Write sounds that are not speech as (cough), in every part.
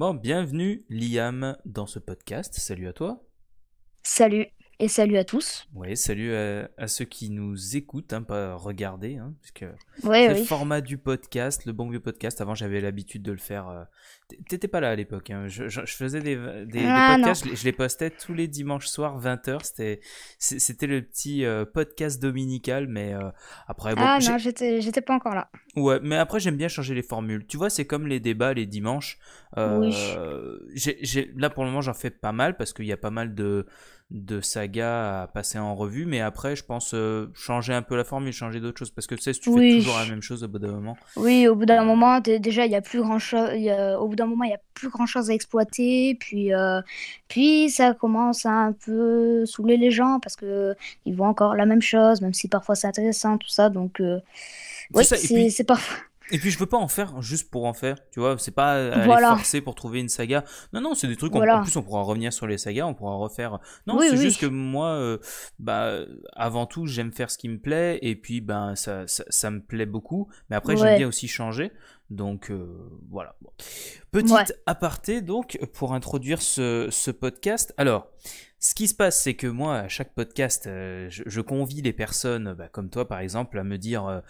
Bon, bienvenue Liam dans ce podcast. Salut à toi. Salut et salut à tous. Oui, salut à, ceux qui nous écoutent, hein, pas regarder, hein, parce le format du podcast, le bon vieux podcast, avant j'avais l'habitude de le faire. Euh, tu T'étais pas là à l'époque, hein. je, faisais des, ah, podcasts, je, les postais tous les dimanches soirs, 20h, c'était le petit euh, podcast dominical, mais euh, après... ah non, j'étais pas encore là. Ouais, mais après j'aime bien changer les formules. Tu vois, c'est comme les débats les dimanches. Oui. là pour le moment j'en fais pas mal, parce qu'il y a pas mal de de saga à passer en revue. Mais après, je pense euh, changer un peu la forme formule, changer d'autres choses. Parce que tu sais, tu fais toujours la même chose au bout d'un moment. Oui, au bout d'un moment, déjà, il y a plus grand chose. Au bout d'un moment, il y a plus grand chose à exploiter. Puis, euh, puis ça commence à un peu saouler les gens parce que ils voient encore la même chose, même si parfois c'est intéressant, tout ça. Donc, euh, oui, c'est parfois. Et puis je veux pas en faire juste pour en faire, tu vois, c'est pas euh, aller forcer pour trouver une saga. Non, non, c'est des trucs, voilà. en, plus on pourra revenir sur les sagas, on pourra refaire. Non, c'est juste que moi, euh, bah, avant tout, j'aime faire ce qui me plaît, et puis ben ça, ça, me plaît beaucoup, mais après j'aime bien aussi changer. Donc euh, voilà. Petite aparté donc pour introduire ce, podcast. Alors, ce qui se passe, c'est que moi, à chaque podcast, je, convie les personnes, bah, comme toi par exemple, à me dire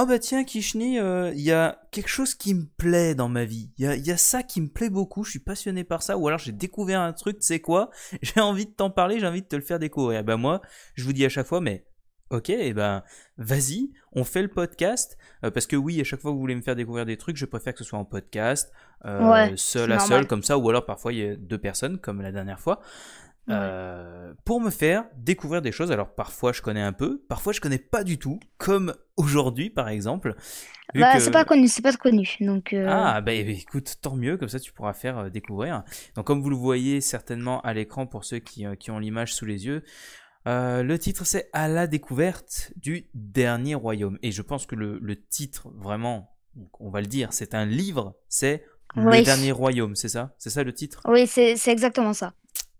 oh bah tiens Kishni, il euh, y a quelque chose qui me plaît dans ma vie. Il y, y a, ça qui me plaît beaucoup, je suis passionné par ça. Ou alors j'ai découvert un truc, tu sais quoi, (laughs) j'ai envie de t'en parler, j'ai envie de te le faire découvrir. Bah moi, je vous dis à chaque fois, mais ok, et eh ben vas-y, on fait le podcast. Euh, parce que oui, à chaque fois que vous voulez me faire découvrir des trucs, je préfère que ce soit en podcast, euh, seul à seul, comme ça, ou alors parfois il y a deux personnes, comme la dernière fois. Euh, pour me faire découvrir des choses. Alors parfois je connais un peu, parfois je connais pas du tout, comme aujourd'hui par exemple. Bah, c'est pas connu, c'est pas connu. Donc, euh, Ah bah, eh ben, écoute, tant mieux, comme ça tu pourras faire euh, découvrir. Donc comme vous le voyez certainement à l'écran pour ceux qui, qui ont l'image sous les yeux, le titre, c'est À la découverte du dernier royaume. Et je pense que le, le titre, vraiment, on va le dire, c'est un livre, c'est Le dernier royaume, c'est ça C'est ça le titre Oui, c'est exactement ça.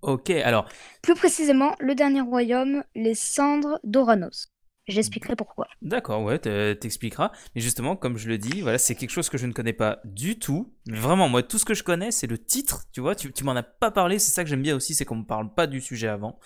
Ok, alors. Plus précisément, le dernier royaume, les cendres d'Oranos. J'expliquerai pourquoi. D'accord, ouais, t'expliqueras. Mais justement, comme je le dis, voilà, c'est quelque chose que je ne connais pas du tout. Vraiment, moi, tout ce que je connais, c'est le titre, tu vois, tu, m'en as pas parlé, c'est ça que j'aime bien aussi, c'est qu'on me parle pas du sujet avant.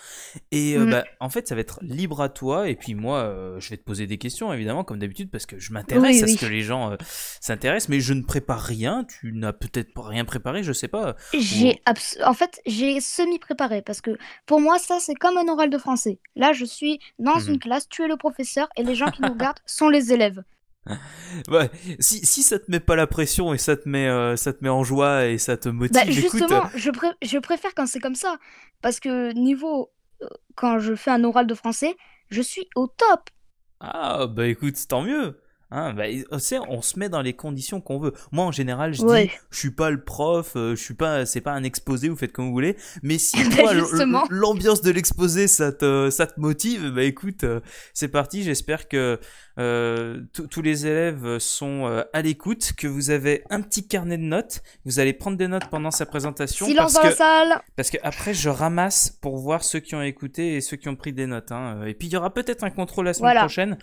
Et euh, mm. bah, en fait, ça va être libre à toi, et puis moi, euh, je vais te poser des questions, évidemment, comme d'habitude, parce que je m'intéresse à ce que les gens euh, s'intéressent, mais je ne prépare rien, tu n'as peut-être pas rien préparé, je sais pas. J'ai En fait, j'ai semi-préparé, parce que pour moi, ça, c'est comme un oral de français. Là, je suis dans mhm. une classe, tu es le professeur, et les gens qui nous (laughs) regardent sont les élèves. (laughs) Ouais. Si, si, ça te met pas la pression et ça te met, euh, ça te met en joie et ça te bah, motive. justement, euh, je, préfère quand c'est comme ça. Parce que niveau, euh, quand je fais un oral de français, je suis au top. Ah, bah écoute, tant mieux. Hein, bah, oh, on se met dans les conditions qu'on veut. Moi, en général, je dis, je suis pas le prof, je suis pas, c'est pas un exposé, vous faites comme vous voulez. Mais si (laughs) bah, l'ambiance de l'exposé, ça te, ça te motive, bah écoute, c'est parti. J'espère que euh, tous les élèves euh, sont euh, à l'écoute, que vous avez un petit carnet de notes, vous allez prendre des notes pendant sa présentation. Silence parce dans la salle Parce que après, je ramasse pour voir ceux qui ont écouté et ceux qui ont pris des notes. Hein. Et puis, il y aura peut-être un contrôle la semaine prochaine.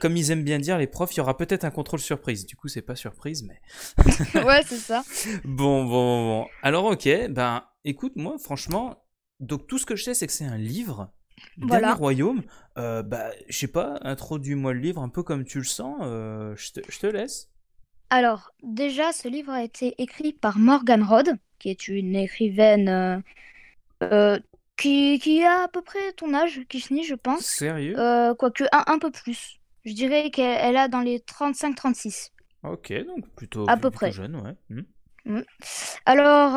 comme ils aiment bien dire, les profs, il y aura peut-être un contrôle surprise. Du coup, c'est pas surprise, mais... (laughs) ouais, c'est ça. (laughs) Bon, bon, bon. Alors, ok, ben, écoute, moi, franchement, donc tout ce que je sais, c'est que c'est un livre. Voilà. Dernier royaume, euh, bah, je sais pas, introduis-moi le livre un peu comme tu le sens, euh, je te laisse. Alors, déjà, ce livre a été écrit par Morgan Rod, qui est une écrivaine euh, qui, a à peu près ton âge, Kishni, je pense. Sérieux Quoique un, peu plus. Je dirais qu'elle a dans les 35-36. Ok, donc plutôt, à peu jeune, ouais. Hmm. Hmm. Alors,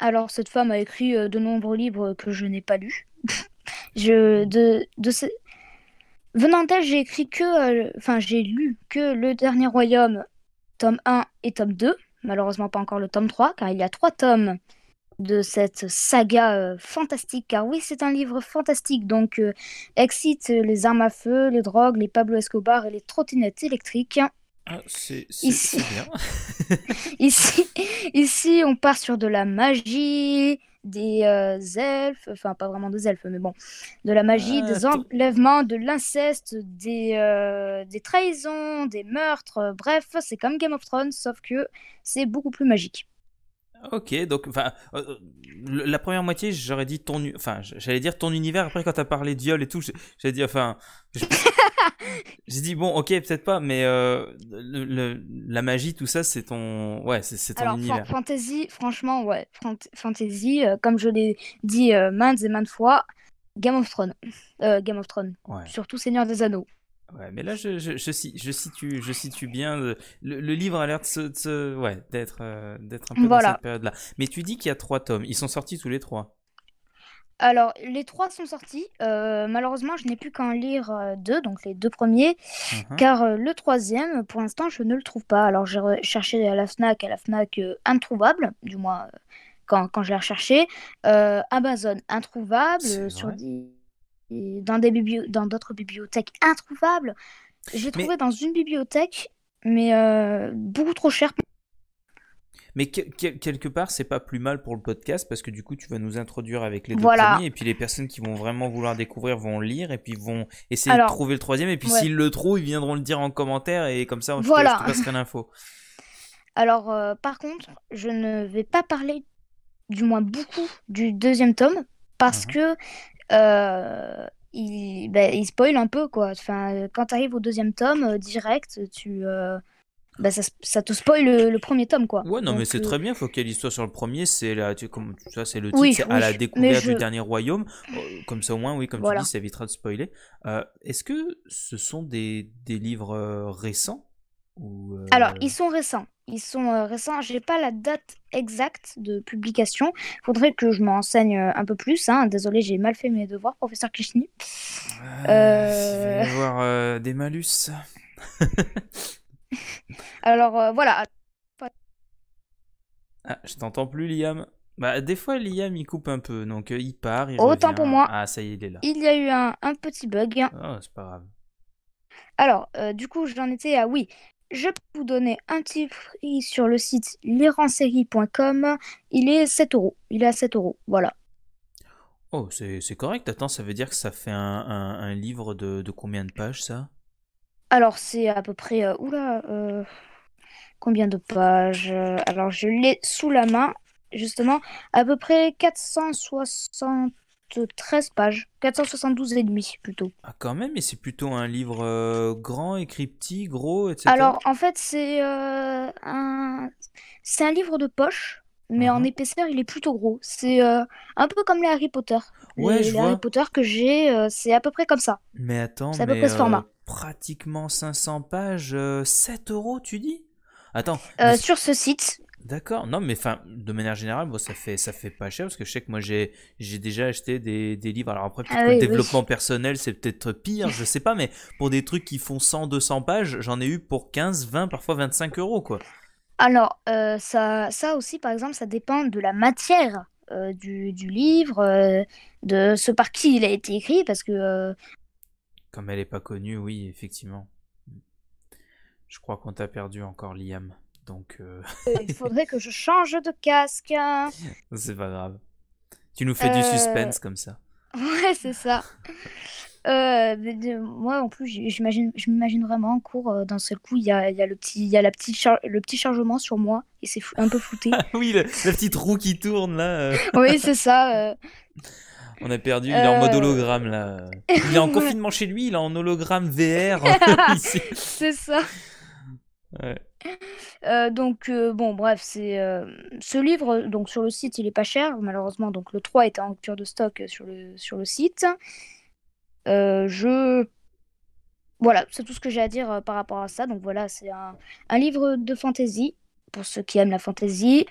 alors cette femme a écrit euh, de nombreux livres que je n'ai pas lus. (laughs) je, de, de Venant d'elle, j'ai écrit que, euh, enfin j'ai lu que Le Dernier Royaume, tome 1 et tome 2, malheureusement pas encore le tome 3, car il y a trois tomes de cette saga euh, fantastique, car oui, c'est un livre fantastique, donc Exit, excite les armes à feu, les drogues, les Pablo Escobar et les trottinettes électriques. Ah, c'est bien. (laughs) ici, ici, on part sur de la magie, des euh, elfes, enfin pas vraiment des elfes, mais bon, de la magie, ah, des enlèvements, de l'inceste, des, euh, des trahisons, des meurtres, bref, c'est comme Game of Thrones, sauf que c'est beaucoup plus magique. Ok, donc enfin, euh, la première moitié, j'aurais dit ton, enfin, j'allais dire ton univers. Après, quand t'as parlé de et tout, j'ai dit enfin, (laughs) j'ai dit bon, ok, peut-être pas, mais euh, la magie, tout ça, c'est ton, ouais, c'est ton univers. fantasy, franchement, ouais, fantasy, euh, comme je l'ai dit euh, maintes et maintes fois, Game of Thrones, Game of Thrones, surtout Seigneur des Anneaux. Ouais, mais là, je, je, je, situe, je situe bien. Le, livre a l'air de, ouais, d'être, d'être un peu dans cette période-là. Mais tu dis qu'il y a trois tomes. Ils sont sortis tous les trois. Alors, les trois sont sortis. Euh, malheureusement, je n'ai plus qu'en lire euh, deux, donc les deux premiers, mhm. car euh, le troisième, pour l'instant, je ne le trouve pas. Alors, j'ai cherché à la Fnac, à la Fnac introuvable, du moins quand, quand, je l'ai recherché. Amazon introuvable, dans d'autres bibliothèques introuvable. J'ai trouvé dans une bibliothèque, mais beaucoup trop cher pour... Mais quelque part, c'est pas plus mal pour le podcast parce que du coup, tu vas nous introduire avec les deux premiers et puis les personnes qui vont vraiment vouloir découvrir vont lire et puis vont essayer de trouver le troisième et puis s'ils le trouvent, ils viendront le dire en commentaire et comme ça, on voilà. te, je te l'info. (laughs) Alors, euh, par contre, je ne vais pas parler, du moins beaucoup, du deuxième tome parce mhm. que euh, il, ben, il, spoil un peu quoi. Enfin, quand tu arrives au deuxième tome, euh, direct, tu bah, ça, ça, te spoil le, premier tome quoi. Ouais non mais c'est très euh, bien, qu'elle histoire sur le premier, c'est sur tu, comme c'est le titre, à la découverte du dernier royaume, oh, comme ça au moins oui comme tu dis ça évitera de spoiler. Euh, est-ce que ce sont des, des livres euh, récents Alors ils sont récents, ils sont récents, j'ai pas la date exacte de publication, faudrait que je m'enseigne un peu plus, hein. désolé j'ai mal fait mes devoirs professeur Kishni. Ah, euh, va avoir des malus. (laughs) (laughs) Alors euh, voilà. Ah, je t'entends plus, Liam. Bah, des fois, Liam, il coupe un peu, donc euh, il part. Autant pour moi. Ah, ça y est, il est là. Il y a eu un, petit bug. Oh, c'est pas grave. Alors, euh, du coup, j'en étais à oui. Je peux vous donner un petit prix sur le site liransérie.com. Il est 7 euros. Il est à 7 euros. Voilà. Oh, c'est correct. Attends, ça veut dire que ça fait un, livre de combien de pages, ça alors, c'est à peu près. Euh, oula, euh, combien de pages euh, Alors, je l'ai sous la main, justement, à peu près 473 pages, 472 et demi plutôt. Ah, quand même, et c'est plutôt un livre grand, écrit petit, gros, etc. Alors, en fait, c'est un... c'est un livre de poche. Mais en uh-huh. épaisseur, il est plutôt gros. C'est un peu comme les Harry Potter. Ouais, les, Harry Potter que j'ai, c'est à peu près comme ça. Mais attends, c'est à peu près ce format pratiquement 500 pages, 7 euh, euros tu dis Attends. Euh, sur ce site. D'accord, non mais fin, de manière générale, bon, ça, fait, ça fait pas cher parce que je sais que moi j'ai déjà acheté des, livres. Alors après, le ah développement personnel c'est peut-être pire, je sais pas, mais pour des trucs qui font 100, 200 pages, j'en ai eu pour 15, 20, parfois 25 euros quoi. Alors, euh, ça, ça aussi par exemple, ça dépend de la matière. du, livre, de ce par qui il a été écrit, parce que comme elle n'est pas connue, oui, effectivement. Je crois qu'on t'a perdu encore, Liam. Donc. Euh, euh, il faudrait que je change de casque. Hein. (laughs) C'est pas grave. Tu nous fais du euh, suspense comme ça. (laughs) Ouais, c'est ça. moi, en plus, j'imagine, je m'imagine vraiment en cours. D'un seul coup, il y a, le petit, il y a la petite le petit chargement sur moi et c'est un peu fouté. (laughs) oui, le, la petite roue qui tourne là. oui, c'est ça. On a perdu, il est en mode euh. hologramme là. Il est en (laughs) confinement chez lui, il est en hologramme VR. (laughs) (laughs) c'est ça. Euh, donc euh, bon bref c'est ce livre donc sur le site il est pas cher malheureusement donc le 3 était en rupture de stock sur le, sur le site je voilà c'est tout ce que j'ai à dire par rapport à ça donc voilà c'est un, un livre de fantasy pour ceux qui aiment la fantasy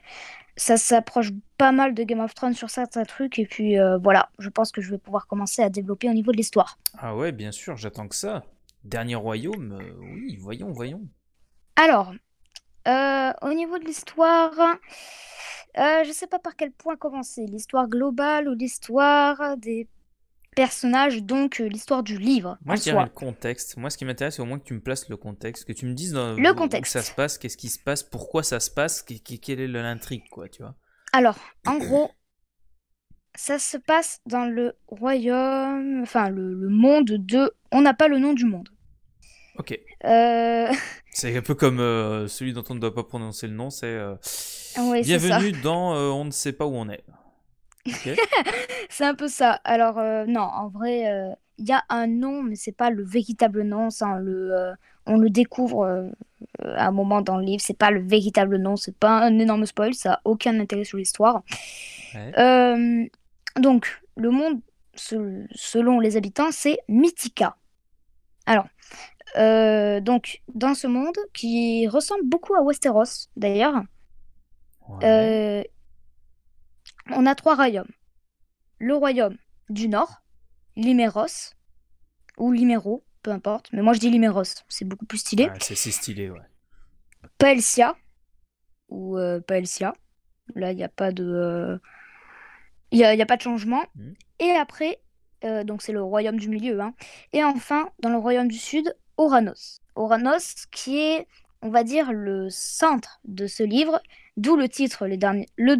ça s'approche pas mal de Game of Thrones sur certains trucs. Et puis euh, voilà, je pense que je vais pouvoir commencer à développer au niveau de l'histoire. Ah ouais, bien sûr, j'attends que ça. Dernier royaume, euh, oui, voyons, voyons. Alors, euh, au niveau de l'histoire, je sais pas par quel point commencer. L'histoire globale ou l'histoire des personnage, donc euh, l'histoire du livre. Moi, le contexte. Moi, ce qui m'intéresse, c'est au moins que tu me places le contexte, que tu me dises dans le où, contexte. ça se passe, qu'est-ce qui se passe, pourquoi ça se passe, quelle est l'intrigue, quoi, tu vois. Alors, en gros, ça se passe dans le royaume, enfin le, monde de. On n'a pas le nom du monde. Ok. Euh, (laughs) c'est un peu comme euh, celui dont on ne doit pas prononcer le nom, c'est. Bienvenue dans On ne sait pas où on est. (laughs) C'est un peu ça. Alors, euh, non, en vrai, il euh, y a un nom, mais c'est pas le véritable nom. Ça, on le, euh, on le découvre à un moment dans le livre. C'est pas le véritable nom. C'est pas un énorme spoil. Ça a aucun intérêt sur l'histoire. donc, le monde, selon les habitants, c'est Mythica. Alors, donc, dans ce monde qui ressemble beaucoup à Westeros, d'ailleurs, euh, on a trois royaumes. Le royaume du Nord, Limeros, ou Limero, peu importe, mais moi je dis Limeros, c'est beaucoup plus stylé. c'est stylé, ouais. Paelsia, ou euh, Pelsia. Là, il n'y a pas de. Euh, il n'y a, pas de changement. Hmm. Et après, euh, donc c'est le royaume du milieu. Hein. Et enfin, dans le royaume du sud, Oranos. Oranos, qui est, on va dire, le centre de ce livre, d'où le titre les derniers, le,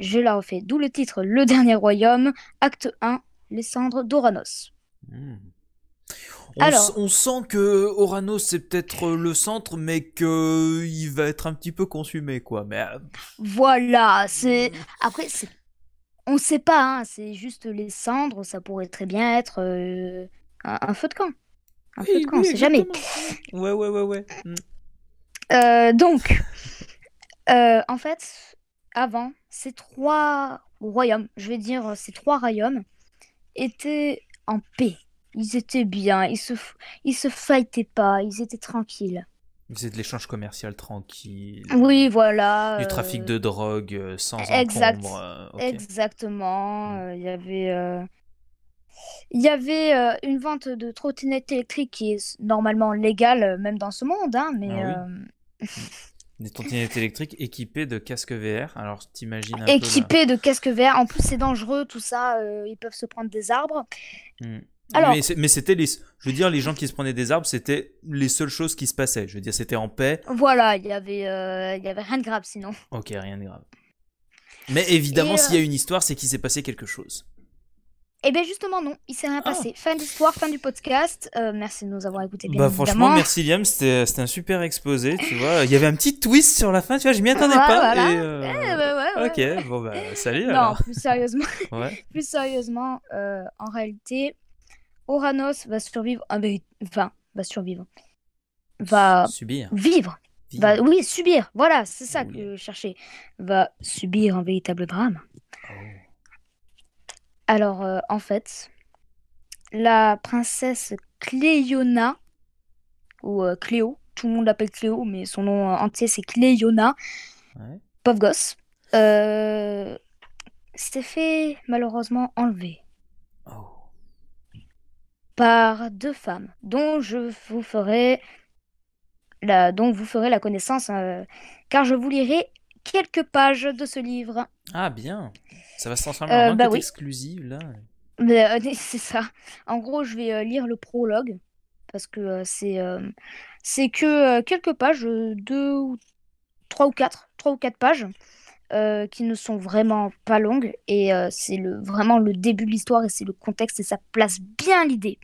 je la refais. D'où le titre Le Dernier Royaume, acte 1, les cendres d'Oranos. On, sent que Oranos c'est peut-être euh, le centre, mais qu'il euh, va être un petit peu consumé, quoi. Mais euh, voilà, c'est mm. après, on ne sait pas. Hein, c'est juste les cendres, ça pourrait très bien être un, feu de camp. Un feu de camp, sait jamais. Ouais, ouais, ouais, ouais. Mm. donc, en fait, avant, ces trois royaumes, je vais dire euh, ces trois royaumes, étaient en paix. Ils étaient bien, ils se, ils se fightaient pas, ils étaient tranquilles. Ils faisaient de l'échange commercial tranquille. Oui, voilà. Du trafic euh, de drogue euh, sans exact, encombre. Exactement. Mm. Il y avait, il y avait une vente de trottinettes électriques qui est normalement légale même dans ce monde, hein, mais. Ah mm. Des trottinettes électriques équipées de casques VR. Alors, t'imagines. Équipées de casques VR. En plus, c'est dangereux, tout ça. Euh, ils peuvent se prendre des arbres. Hmm. Alors... Mais c'était les. Je veux dire, les gens qui se prenaient des arbres, c'était les seules choses qui se passaient. Je veux dire, c'était en paix. Voilà, il y avait, euh, il y avait rien de grave sinon. Ok, rien de grave. Mais évidemment, s'il y a euh, une histoire, c'est qu'il s'est passé quelque chose et eh bien justement non, il s'est rien ah. passé. Fin Fin d'histoire, fin du podcast. Euh, merci de nous avoir écoutés. Bah, franchement, merci Liam, euh, c'était un super exposé, tu vois. Il y avait un petit twist sur la fin, tu vois, je m'y attendais pas. Eh, euh, ok, bon bah, salut. non, alors. plus sérieusement, (laughs) plus sérieusement, en réalité, Oranos va survivre, ah, enfin va survivre, va subir, vivre, va oui subir. Voilà, c'est ça que je cherchais. Va subir un véritable drame. Alors, euh, en fait, la princesse Cléona, ou euh, Cléo, tout le monde l'appelle Cléo, mais son nom euh, entier c'est Cléona, ouais. pauvre gosse, s'est fait malheureusement enlever. Oh. Par deux femmes, dont je vous ferai la, dont vous ferez la connaissance, car je vous lirai quelques pages de ce livre. Ah bien, ça va se transformer euh, en bah exclusive là. Euh, (laughs) c'est ça. En gros, je vais euh, lire le prologue parce que c'est c'est que quelques pages, deux ou trois ou quatre, trois ou quatre pages. qui ne sont vraiment pas longues et c'est le, vraiment le début de l'histoire et c'est le contexte et ça place bien l'idée.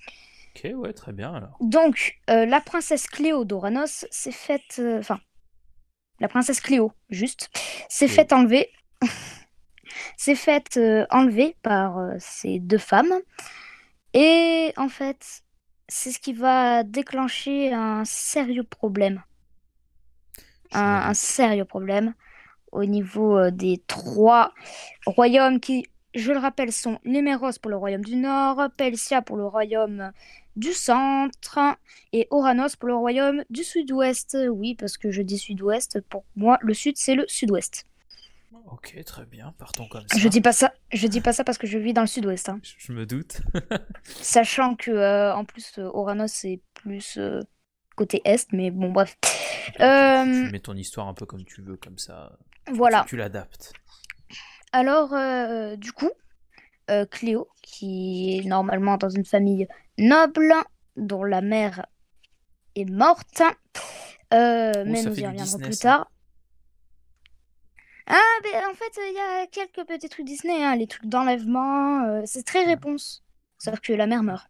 Ok, ouais, très bien alors. Donc, la princesse Cléodoranos s'est faite. Enfin, la princesse Cléo, juste, s'est faite enlever. (laughs) s'est faite euh, enlever par euh, ces deux femmes. Et en fait, c'est ce qui va déclencher un sérieux problème. Un, sérieux problème au niveau euh, des trois royaumes qui je le rappelle, sont Néméros pour le royaume du nord, Pelsia pour le royaume du centre et Oranos pour le royaume du sud-ouest. Oui, parce que je dis sud-ouest, pour moi, le sud, c'est le sud-ouest. Ok, très bien, partons comme ça. Je dis pas ça, je dis pas ça parce que je vis dans le sud-ouest. Hein. Je, me doute. (laughs) Sachant que, euh, en plus, euh, Oranos, est plus euh, côté est, mais bon, bref. Tu mets ton histoire un peu comme tu veux, comme ça. Voilà. tu l'adaptes. Alors, euh, euh, du coup, euh, Cléo, qui est normalement dans une famille noble, dont la mère est morte, oh, mais nous y reviendrons plus hein. tard. Ah, mais ben, en fait, il y a quelques petits trucs Disney, hein, les trucs d'enlèvement, c'est très réponse. Sauf que la mère meurt.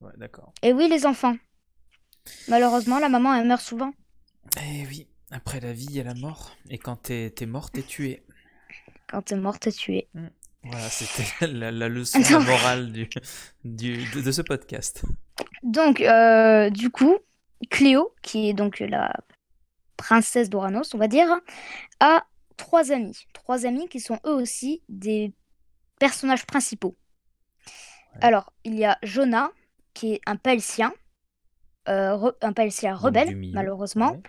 Ouais, d'accord. Et oui, les enfants. Malheureusement, la maman, elle meurt souvent. Eh oui, après la vie, il y a la mort. Et quand t'es morte, mort, t'es tuée. Quand t'es mort, t'es tué. Mm. Voilà, c'était (laughs) la, leçon morale de, ce podcast. Donc, euh, du coup, Cléo, qui est donc la princesse d'Oranos, on va dire, a trois amis. Trois amis qui sont eux aussi des personnages principaux. Alors, il y a Jonah, qui est un palcien, euh, un palcien rebelle, malheureusement.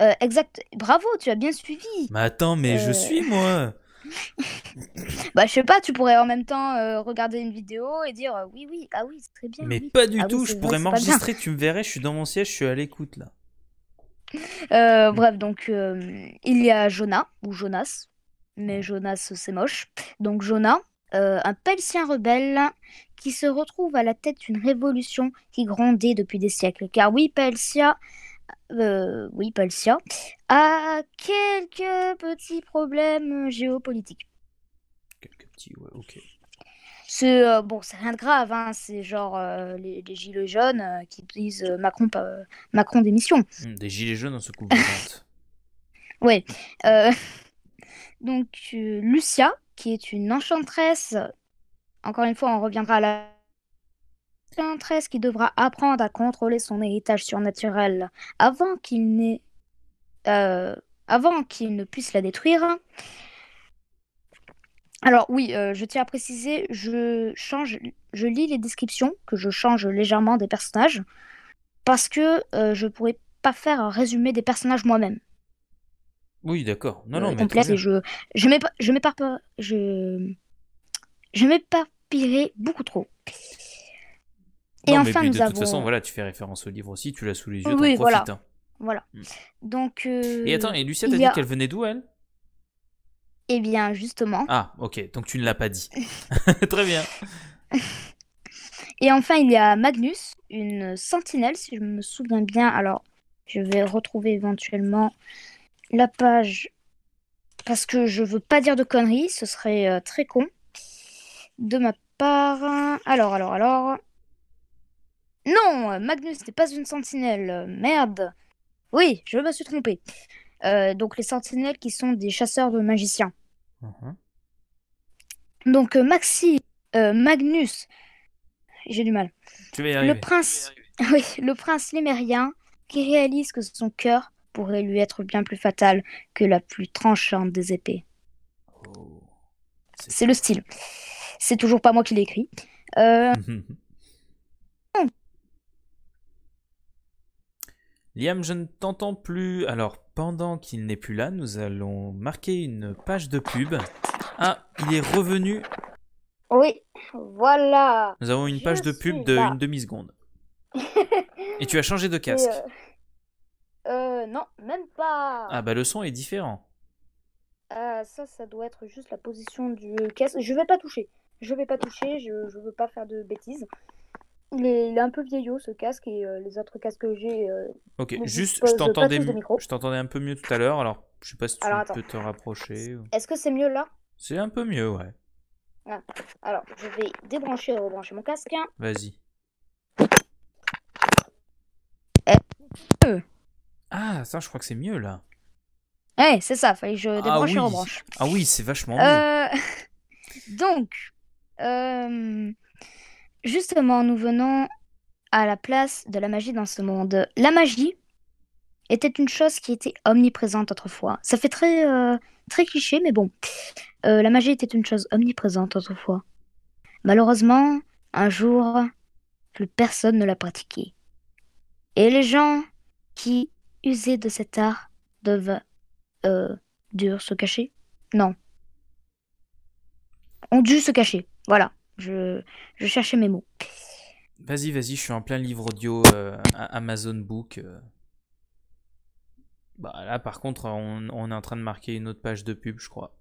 Euh, exact. Bravo, tu as bien suivi. Mais attends, mais je suis moi. (laughs) (laughs) bah, je sais pas, tu pourrais en même temps euh, regarder une vidéo et dire euh, oui, oui, ah oui, c'est très bien. Mais pas du ah tout, je pourrais m'enregistrer, tu me verrais, je suis dans mon siège, je suis à l'écoute là. (laughs) Euh, bref, donc il y a Jonah, ou Jonas, mais Jonas c'est moche. Donc Jonah, un Pelsien rebelle qui se retrouve à la tête d'une révolution qui grondait depuis des siècles. Car oui, Pelsia euh, oui, oui, sien, A quelques petits problèmes géopolitiques. Quelques petits, ouais, ok. Euh, bon, c'est rien de grave, hein, c'est genre euh, les, gilets jaunes qui disent Macron, Macron démission. Hmm, des gilets jaunes en (laughs) Ouais. (laughs) donc, Lucia, qui est une enchanteresse, encore une fois, on reviendra à la 13 qui devra apprendre à contrôler son héritage surnaturel avant qu'il euh, avant qu'il ne puisse la détruire. Alors oui, euh, je tiens à préciser, je change, je lis les descriptions que je change légèrement des personnages parce que euh, je pourrais pas faire un résumé des personnages moi-même. Oui, d'accord. Non, euh, non, je je vais pas beaucoup trop. Et enfin, de toute façon, euh, voilà, tu fais référence au livre aussi, tu l'as sous les yeux, oui, t'en voilà. Hein. Voilà. Mm. Donc. Euh, et attends, et Lucia t'a dit qu'elle venait d'où elle Eh bien, justement. Ah, ok. Donc tu ne l'as pas dit. (laughs) (laughs) Très bien. Et enfin, il y a Magnus, une sentinelle, si je me souviens bien. Alors, je vais retrouver éventuellement la page parce que je veux pas dire de conneries, ce serait euh, très con de ma part. Alors, alors, alors. Non, euh, Magnus n'est pas une sentinelle. Euh, merde. Oui, je me suis trompé. Euh, donc les sentinelles qui sont des chasseurs de magiciens. Mhm. Donc Maxi, Magnus, j'ai du mal. Tu y Le prince, (laughs) oui, le prince lémérien qui réalise que son cœur pourrait lui être bien plus fatal que la plus tranchante des épées. Oh. C'est le style. C'est toujours pas moi qui l'ai Euh... (laughs) Mhm. Liam, je ne t'entends plus. Alors, pendant qu'il n'est plus là, nous allons marquer une page de pub. Ah, il est revenu. Oui, voilà. Nous avons une page de pub de une demi-seconde. (laughs) Et tu as changé de casque. Euh, euh... non, même pas. Ah bah le son est différent. Ah, ça, ça doit être juste la position du casque. Je vais pas toucher. Je vais pas toucher, je, ne veux pas faire de bêtises. Il est, un peu vieillot ce casque et euh, les autres casques que j'ai. Euh, ok, juste, je t'entendais, je t'entendais un peu mieux tout à l'heure, alors je sais pas si tu peux te rapprocher. Est-ce que c'est mieux là C'est un peu mieux, ouais. Ah, alors, je vais débrancher et rebrancher mon casque. Vas-y. Euh. Ah, ça, je crois que c'est mieux là. Eh, c'est ça, fallait que je ah débranche et rebranche. Ah oui, c'est vachement mieux. (laughs) Donc, Justement, nous venons à la place de la magie dans ce monde. La magie était une chose qui était omniprésente autrefois. Ça fait très, euh, très cliché, mais bon. Euh, la magie était une chose omniprésente autrefois. Malheureusement, un jour, plus personne ne la pratiquée. Et les gens qui usaient de cet art doivent euh, dur se cacher. Non. Ont dû se cacher. Voilà. Je, cherchais mes mots. Vas-y, vas-y, je suis en plein livre audio euh, Amazon Book. Euh. Bah là, par contre, on, est en train de marquer une autre page de pub, je crois.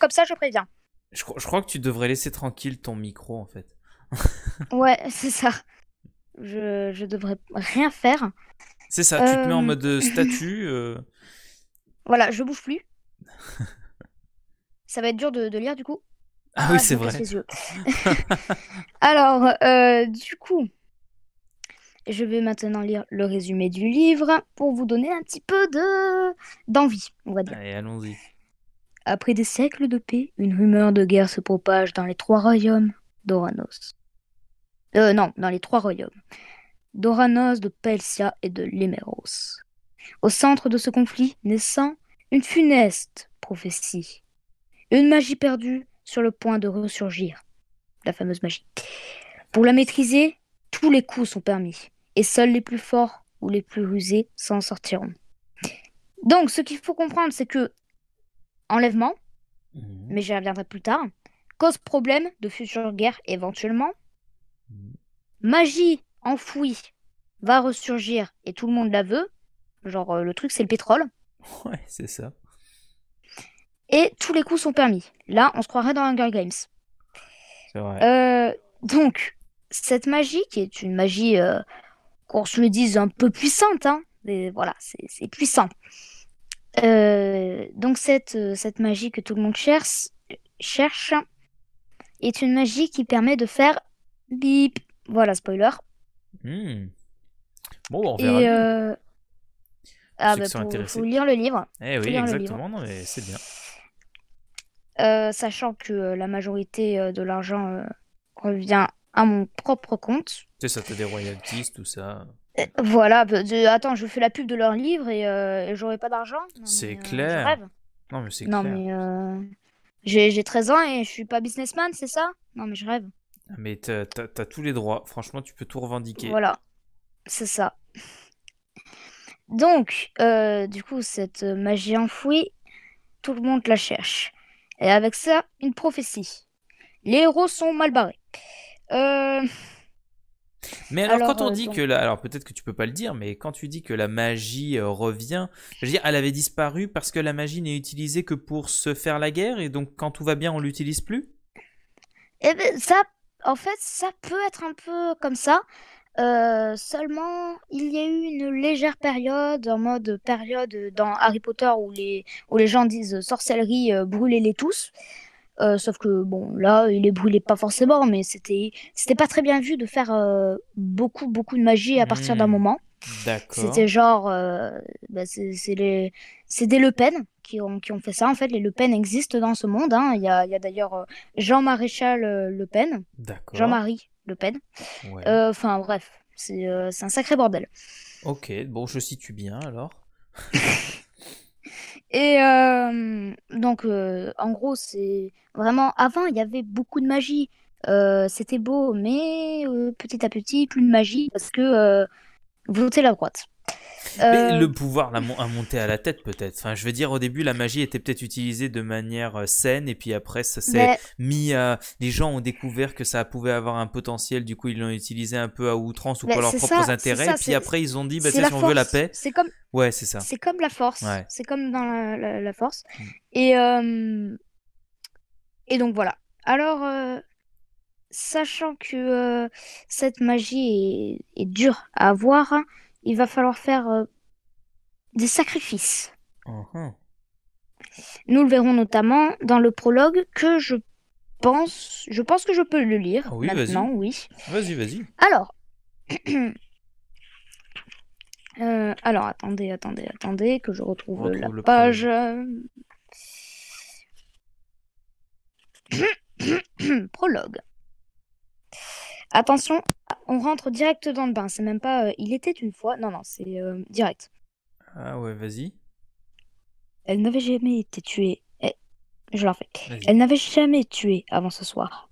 comme ça, je préviens. Je, crois que tu devrais laisser tranquille ton micro, en fait. (laughs) ouais, c'est ça. Je, devrais rien faire. C'est ça, tu te mets en euh. mode statut. Voilà, je bouge plus. (laughs) ça va être dur de lire, du coup. Ah, ah, oui, c'est vrai. (laughs) Alors, euh, du coup, je vais maintenant lire le résumé du livre pour vous donner un petit peu de d'envie, on va dire. allons-y. Après des siècles de paix, une rumeur de guerre se propage dans les trois royaumes d'Oranos. Euh, non, dans les trois royaumes. D'Oranos, de Pelsia et de Lémeros. Au centre de ce conflit naissant, une funeste prophétie. Une magie perdue sur le point de ressurgir, la fameuse magie. Pour la maîtriser, tous les coups sont permis, et seuls les plus forts ou les plus rusés s'en sortiront. Donc, ce qu'il faut comprendre, c'est que enlèvement, mhm. mais j'y reviendrai plus tard, cause problème de future guerre éventuellement. Mhm. Magie enfouie va ressurgir et tout le monde la veut. Genre, euh, le truc, c'est le pétrole. Ouais, c'est ça. Et tous les coups sont permis. Là, on se croirait dans Hunger Games. C'est vrai. Euh, donc, cette magie, qui est une magie, euh, qu'on se le dise, un peu puissante, hein, mais voilà, c'est, puissant. Euh, donc, cette, cette magie que tout le monde cherche, cherche est une magie qui permet de faire bip. Voilà, spoiler. Hmm. Bon, bah, on verra. Et euh... Ah, bah, pour, lire le livre. Eh oui, exactement, non, mais c'est bien. Euh, sachant que euh, la majorité euh, de l'argent revient à mon propre compte. C'est ça, t'as des royalties, tout ça. Voilà, bah, attends, je fais la pub de leur livre et, j'aurai pas d'argent. C'est clair. je rêve. Non, mais c'est clair. Non, mais j'ai 13 ans et je suis pas businessman, c'est ça Non, mais je rêve. Ah, mais t'as tous les droits. Franchement, tu peux tout revendiquer. Voilà, c'est ça. Donc, du coup, cette magie enfouie, tout le monde la cherche et avec ça, une prophétie. Les héros sont mal barrés. Euh, mais alors, quand on euh, dit que alors peut-être que tu peux pas le dire, mais quand tu dis que la magie euh, revient, je veux dire, elle avait disparu parce que la magie n'est utilisée que pour se faire la guerre et donc quand tout va bien, on l'utilise plus. Eh ben ça, en fait, ça peut être un peu comme ça, euh, seulement, il y a eu une légère période, en mode période dans Harry Potter où les, les gens disent sorcellerie, euh, brûlez-les tous. Euh, sauf que bon, là, il les brûlait pas forcément, mais c'était, c'était pas très bien vu de faire beaucoup, beaucoup de magie à partir d'un hmm. moment. D'accord. C'était genre, bah, c'est, les, c'est des Le Pen qui ont, qui ont fait ça. En fait, les Le Pen existent dans ce monde. Hein. Il, y a, a, d'ailleurs Jean Maréchal Le Pen. D'accord. Jean-Marie le Pen. Euh, enfin, bref, euh, c'est un sacré bordel. Ok, bon, je situe bien alors. (laughs) Et euh, donc, en gros, c'est vraiment avant, il y avait beaucoup de magie. C'était beau, mais petit à petit, plus de magie parce que vous voter la droite. Mais euh, le pouvoir a monté à la tête peut-être. Enfin, je veux dire, au début, la magie était peut-être utilisée de manière euh, saine, et puis après, ça s'est mis à... Les gens ont découvert que ça pouvait avoir un potentiel, du coup, ils l'ont utilisé un peu à outrance ou pour leurs propres intérêts. et puis après, ils ont dit, bah, si on veut la paix... C'est comme... Ouais, c'est ça. C'est comme la force. C'est comme dans la, force. Mm. Et, euh, et donc, voilà. Alors... sachant que cette magie est, dure à avoir, hein, il va falloir faire euh, des sacrifices. Uh-huh. Nous le verrons notamment dans le prologue que je pense, je pense que je peux le lire ah oui, vas oui. Vas-y, vas-y. Alors, (clears throat) euh, alors attendez, attendez, attendez que je retrouve la page. prologue. (clears throat) Attention, on rentre direct dans le bain. C'est même pas. Euh, il était une fois. Non, non, c'est euh, direct. Ah ouais, vas-y. Elle n'avait jamais été tuée. Eh, je l'en fais. Elle n'avait jamais tué avant ce soir.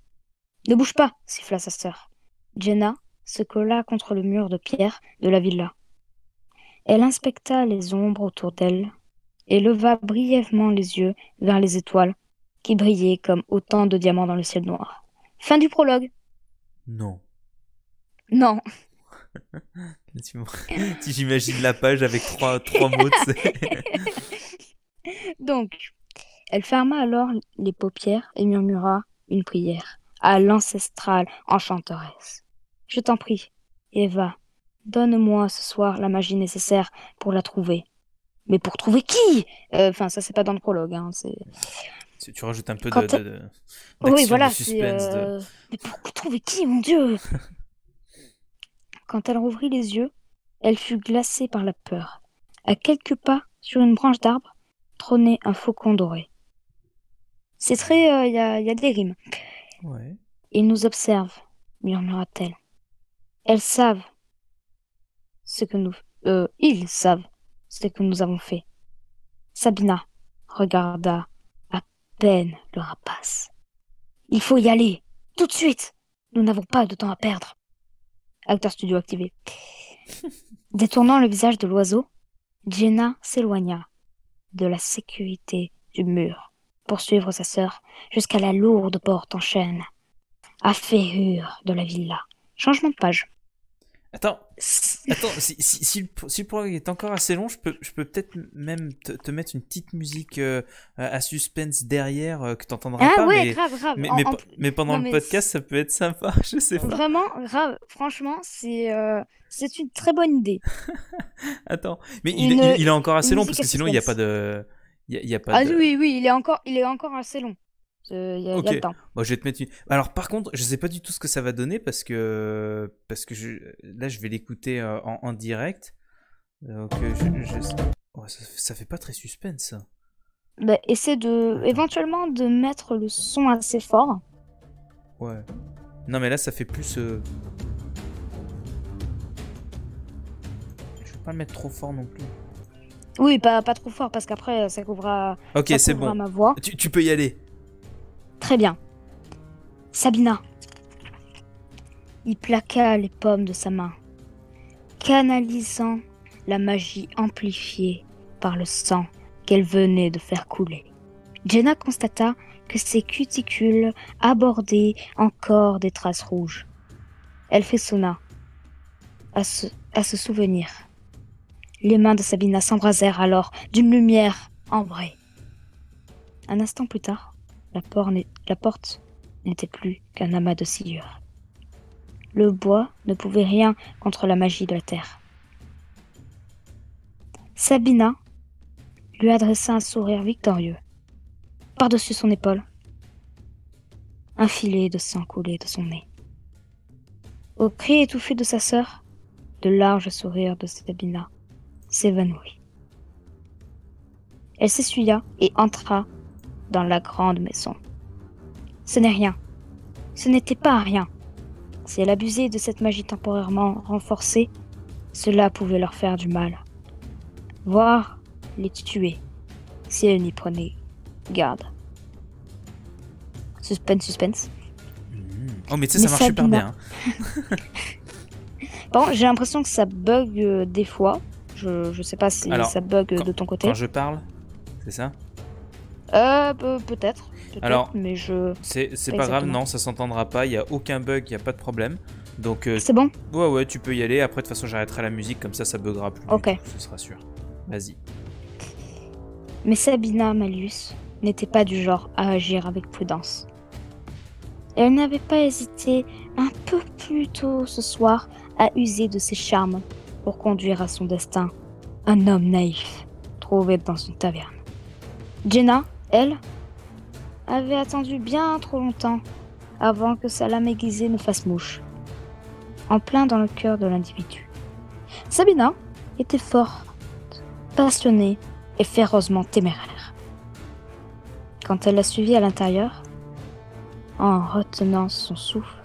Ne bouge pas, siffla sa sœur. Jenna se colla contre le mur de pierre de la villa. Elle inspecta les ombres autour d'elle et leva brièvement les yeux vers les étoiles qui brillaient comme autant de diamants dans le ciel noir. Fin du prologue. Non. Non. si (laughs) j'imagine (laughs) la page avec trois, trois mots, (laughs) Donc, elle ferma alors les paupières et murmura une prière à l'ancestrale enchanteresse. Je t'en prie, Eva, donne-moi ce soir la magie nécessaire pour la trouver. Mais pour trouver qui euh, Enfin, ça, c'est pas dans le prologue. Hein, si tu rajoutes un peu de, oui, voilà, suspense. Euh, mais pour trouver qui, mon Dieu quand elle rouvrit les yeux, elle fut glacée par la peur. À quelques pas, sur une branche d'arbre, trônait un faucon doré. C'est très. Euh, il y, a des rimes. Ouais. Ils nous observent, murmura-t-elle. Elles savent ce que nous. Euh, ils savent ce que nous avons fait. Sabina regarda à peine le rapace. Il faut y aller, tout de suite. Nous n'avons pas de temps à perdre. Acteur studio activé. Détournant le visage de l'oiseau, Jenna s'éloigna de la sécurité du mur pour suivre sa sœur jusqu'à la lourde porte en chêne à ferrure de la villa. Changement de page. Attends, attends si, si, si, le, programme est encore assez long, je peux, je peux peut-être même te, mettre une petite musique euh, à suspense derrière euh, que tu n'entendras ah pas. Ouais, mais, Mais, pendant le podcast, ça peut être sympa, (laughs) je sais pas. Vraiment, grave, franchement, c'est euh, c'est une très bonne idée. (laughs) attends, mais il, il, est encore assez long parce que sinon, il n'y a pas de. Il y a, ah oui, oui, il est, encore, il est encore assez long. Euh, il y a, temps. je vais te mettre une... Alors par contre, je sais pas du tout ce que ça va donner parce que parce que je... là je vais l'écouter euh, en... en, direct. Euh, ça, fait pas très suspense ça. Bah, essaie de éventuellement de mettre le son assez fort. Ouais. Non mais là ça fait plus. Je vais pas le mettre trop fort non plus. Oui, pas, pas trop fort parce qu'après ça couvrira. Ok, c'est bon. Ma voix. tu peux y aller. Très bien. Sabina. Il plaqua les pommes de sa main, canalisant la magie amplifiée par le sang qu'elle venait de faire couler. Jenna constata que ses cuticules abordaient encore des traces rouges. Elle frissonna à à se souvenir. Les mains de Sabina s'embrasèrent alors d'une lumière ambrée. Un instant plus tard, la, porte n'était plus qu'un amas de sciure. Le bois ne pouvait rien contre la magie de la terre. Sabina lui adressa un sourire victorieux, par-dessus son épaule. Un filet de sang coulait de son nez. Au cri étouffé de sa sœur, le large sourire de Sabina s'évanouit. Elle s'essuya et entra dans la grande maison. Ce n'est rien. Ce n'était pas rien. Si elle abusait de cette magie temporairement renforcée, cela pouvait leur faire du mal, voire les tuer, si elle n'y prenait garde. Suspense, suspense. Mmh. Oh, mais tu sais, ça marche super bien. Hein. (laughs) bon, j'ai l'impression que ça bug euh, des fois. Je, je sais pas si ça bug euh, de ton côté. Quand je parle, c'est ça euh, peut-être. Alors, mais je. C'est pas, grave, non, ça s'entendra pas. Il y a aucun bug, il y a pas de problème. Donc. Euh, c'est bon. Ouais, ouais, tu peux y aller. Après, de toute façon, j'arrêterai la musique comme ça, ça buggera plus. Ok. ce sera sûr. Vas-y. Mais Sabina Malus n'était pas du genre à agir avec prudence. elle n'avait pas hésité un peu plus tôt ce soir à user de ses charmes pour conduire à son destin un homme naïf trouvé dans une taverne. Jenna elle, avait attendu bien trop longtemps avant que sa lame aiguisée ne fasse mouche, en plein dans le cœur de l'individu. Sabina était forte, passionnée et férocement téméraire. Quand elle la suivit à l'intérieur, en retenant son souffle,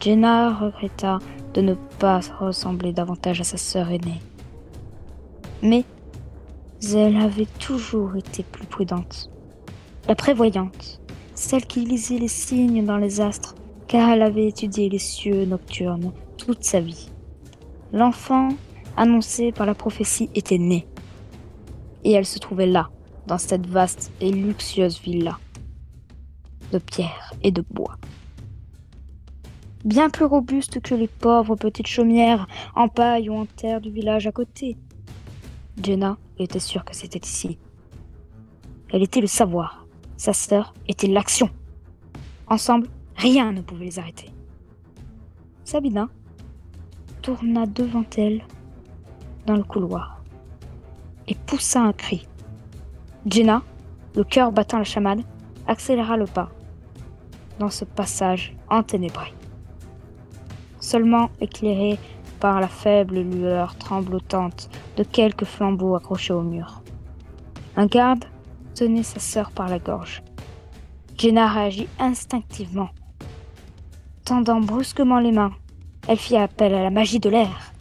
Jenna regretta de ne pas ressembler davantage à sa sœur aînée. Mais elle avait toujours été plus prudente la prévoyante, celle qui lisait les signes dans les astres, car elle avait étudié les cieux nocturnes toute sa vie. L'enfant annoncé par la prophétie était né, et elle se trouvait là, dans cette vaste et luxueuse villa, de pierre et de bois. Bien plus robuste que les pauvres petites chaumières en paille ou en terre du village à côté. Jenna était sûre que c'était ici. Elle était le savoir, sa sœur, était l'action. Ensemble, rien ne pouvait les arrêter. Sabina tourna devant elle dans le couloir et poussa un cri. Jenna, le cœur battant la chamade, accéléra le pas dans ce passage enténébré. Seulement éclairé par la faible lueur tremblotante de quelques flambeaux accrochés au mur. Un garde tenait sa sœur par la gorge. Jenna réagit instinctivement. Tendant brusquement les mains, elle fit appel à la magie de l'air.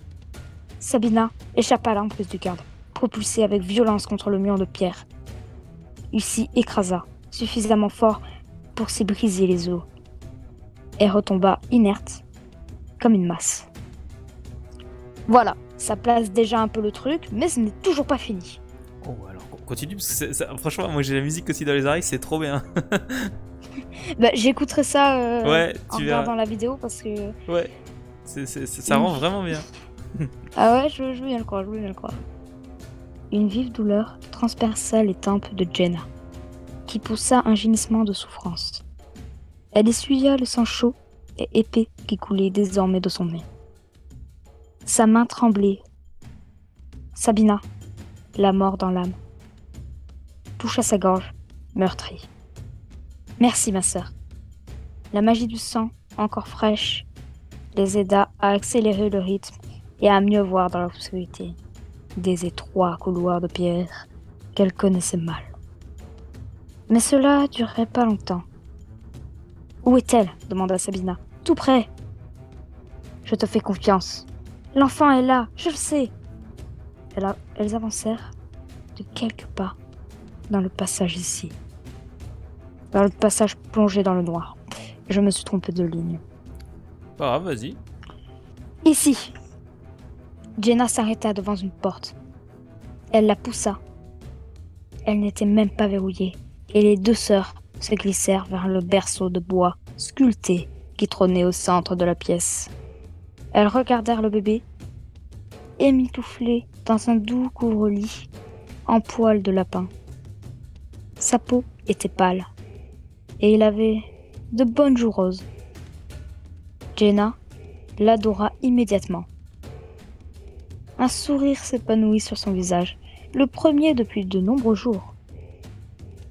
Sabina échappa à l'emprise du garde, propulsée avec violence contre le mur de pierre. Il s'y écrasa, suffisamment fort pour s'y briser les os, Elle retomba inerte, comme une masse. Voilà, ça place déjà un peu le truc, mais ce n'est toujours pas fini continue, parce que franchement, moi j'ai la musique aussi dans les oreilles, c'est trop bien. (laughs) bah, j'écouterai ça euh, ouais, en regardant la vidéo parce que. Ouais, ça rend vraiment bien. (laughs) ah ouais, je, je, veux bien le croire, je veux bien le croire. Une vive douleur transperça les tempes de Jenna, qui poussa un gémissement de souffrance. Elle essuya le sang chaud et épais qui coulait désormais de son nez. Sa main tremblait. Sabina, la mort dans l'âme à sa gorge, meurtrie. Merci, ma sœur. La magie du sang, encore fraîche, les aida à accélérer le rythme et à mieux voir dans l'obscurité des étroits couloirs de pierre qu'elle connaissait mal. Mais cela durerait pas longtemps. Où est-elle demanda Sabina. Tout près. Je te fais confiance. L'enfant est là, je le sais. Elles avancèrent de quelques pas dans le passage ici. Dans le passage plongé dans le noir. Je me suis trompé de ligne. Ah vas-y. Ici. Jenna s'arrêta devant une porte. Elle la poussa. Elle n'était même pas verrouillée, et les deux sœurs se glissèrent vers le berceau de bois sculpté qui trônait au centre de la pièce. Elles regardèrent le bébé, émitouflé dans un doux couvre-lit en poil de lapin. Sa peau était pâle et il avait de bonnes joues roses. Jenna l'adora immédiatement. Un sourire s'épanouit sur son visage, le premier depuis de nombreux jours.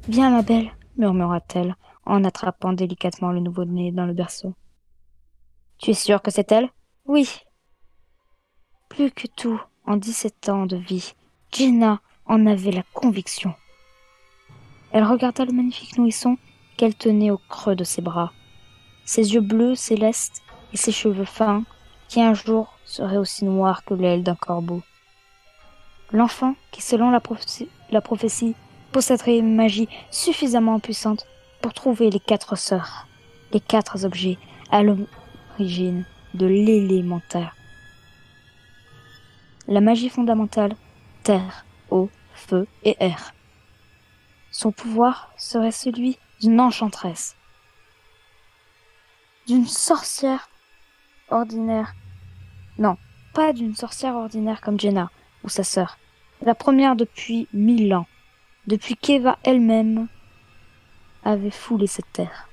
Viens, ma belle, murmura-t-elle en attrapant délicatement le nouveau-né dans le berceau. Tu es sûre que c'est elle Oui. Plus que tout, en 17 ans de vie, Jenna en avait la conviction. Elle regarda le magnifique nourrisson qu'elle tenait au creux de ses bras, ses yeux bleus célestes et ses cheveux fins, qui un jour seraient aussi noirs que l'aile d'un corbeau. L'enfant, qui selon la, prophétie, la posséderait une magie suffisamment puissante pour trouver les quatre sœurs, les quatre objets à l'origine de l'élémentaire. La magie fondamentale, terre, eau, feu et air son pouvoir serait celui d'une enchanteresse, d'une sorcière ordinaire. Non, pas d'une sorcière ordinaire comme Jenna ou sa sœur, la première depuis mille ans, depuis qu'Eva elle-même avait foulé cette terre.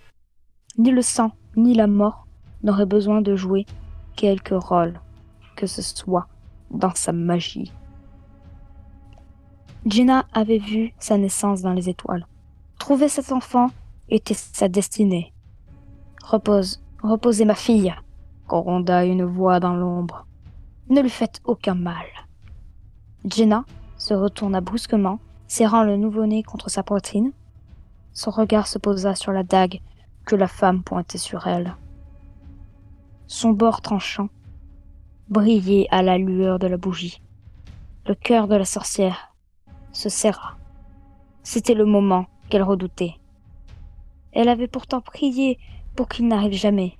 Ni le sang, ni la mort n'auraient besoin de jouer quelque rôle que ce soit dans sa magie. Gina avait vu sa naissance dans les étoiles. Trouver cet enfant était sa destinée. Repose, reposez ma fille, gronda une voix dans l'ombre. Ne lui faites aucun mal. Gina se retourna brusquement, serrant le nouveau-né contre sa poitrine. Son regard se posa sur la dague que la femme pointait sur elle. Son bord tranchant brillait à la lueur de la bougie. Le cœur de la sorcière se serra. C'était le moment qu'elle redoutait. Elle avait pourtant prié pour qu'il n'arrive jamais.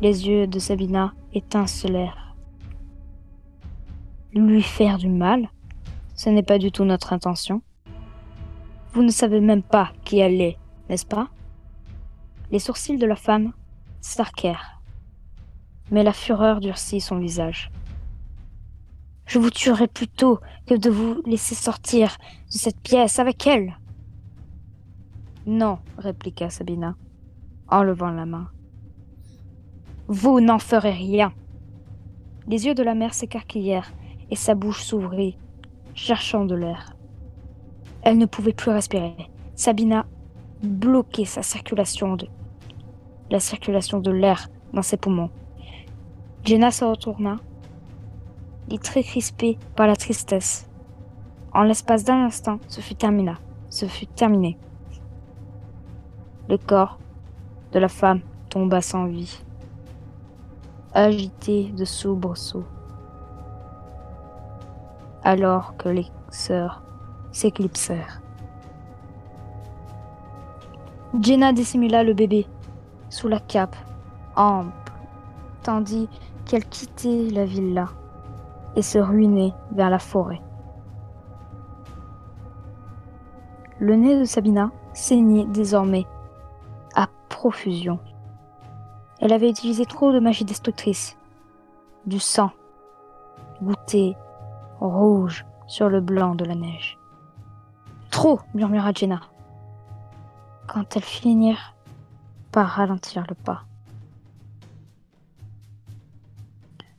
Les yeux de Sabina étincelèrent. Lui faire du mal Ce n'est pas du tout notre intention. Vous ne savez même pas qui elle est, n'est-ce pas Les sourcils de la femme s'arquèrent, mais la fureur durcit son visage. Je vous tuerai plutôt que de vous laisser sortir de cette pièce avec elle. Non, répliqua Sabina, en levant la main. Vous n'en ferez rien. Les yeux de la mère s'écarquillèrent et sa bouche s'ouvrit, cherchant de l'air. Elle ne pouvait plus respirer. Sabina bloquait sa circulation de la circulation de l'air dans ses poumons. Jenna se retourna très crispé par la tristesse. En l'espace d'un instant, ce fut terminé. Ce fut terminé. Le corps de la femme tomba sans vie, agité de soubresauts. Alors que les sœurs s'éclipsèrent. Jenna dissimula le bébé sous la cape ample, tandis qu'elle quittait la villa et se ruiner vers la forêt. Le nez de Sabina saignait désormais à profusion. Elle avait utilisé trop de magie destructrice. Du sang, goûté, rouge sur le blanc de la neige. Trop, murmura Jenna, quand elle finirent par ralentir le pas.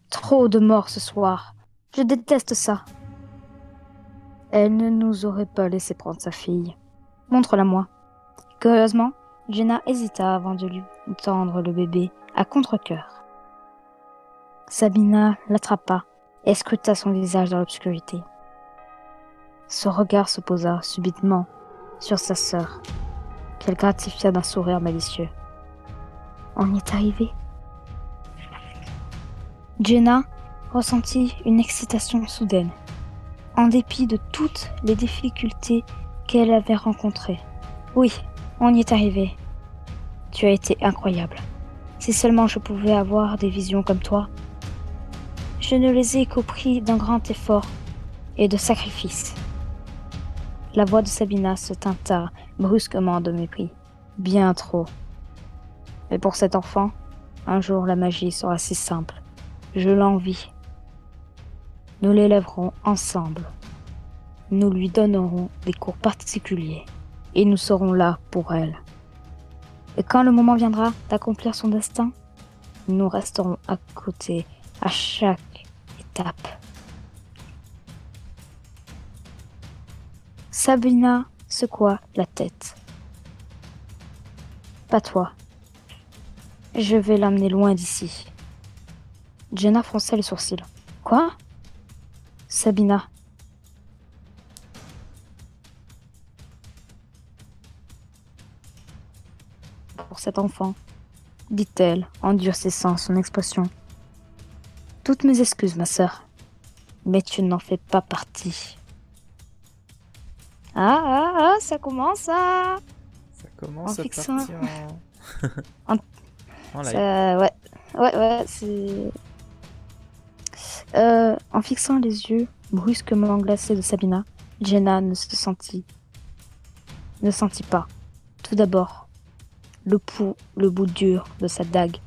Trop de morts ce soir, je déteste ça. Elle ne nous aurait pas laissé prendre sa fille. Montre-la moi. Curieusement, Jenna hésita avant de lui tendre le bébé à contre-coeur. Sabina l'attrapa et scruta son visage dans l'obscurité. Son regard se posa subitement sur sa sœur, qu'elle gratifia d'un sourire malicieux. On y est arrivé. Jenna ressentit une excitation soudaine, en dépit de toutes les difficultés qu'elle avait rencontrées. Oui, on y est arrivé. Tu as été incroyable. Si seulement je pouvais avoir des visions comme toi. Je ne les ai qu'au prix d'un grand effort et de sacrifice. La voix de Sabina se tinta brusquement de mépris. Bien trop. Mais pour cet enfant, un jour la magie sera si simple. Je l'envie nous l'élèverons ensemble. Nous lui donnerons des cours particuliers et nous serons là pour elle. Et quand le moment viendra d'accomplir son destin, nous resterons à côté à chaque étape. Sabina secoua la tête. Pas toi. Je vais l'amener loin d'ici. Jenna fronça les sourcils. Quoi Sabina Pour cet enfant, dit-elle en durcissant son expression. Toutes mes excuses, ma sœur, mais tu n'en fais pas partie. Ah, ah, ah, ça commence à. Ah. Ça commence à hein. (laughs) en... Ça, ouais, ouais, ouais, c'est. Euh, en fixant les yeux brusquement glacés de Sabina, Jenna ne se sentit, ne sentit pas. Tout d'abord, le, pouls, le bout dur de sa dague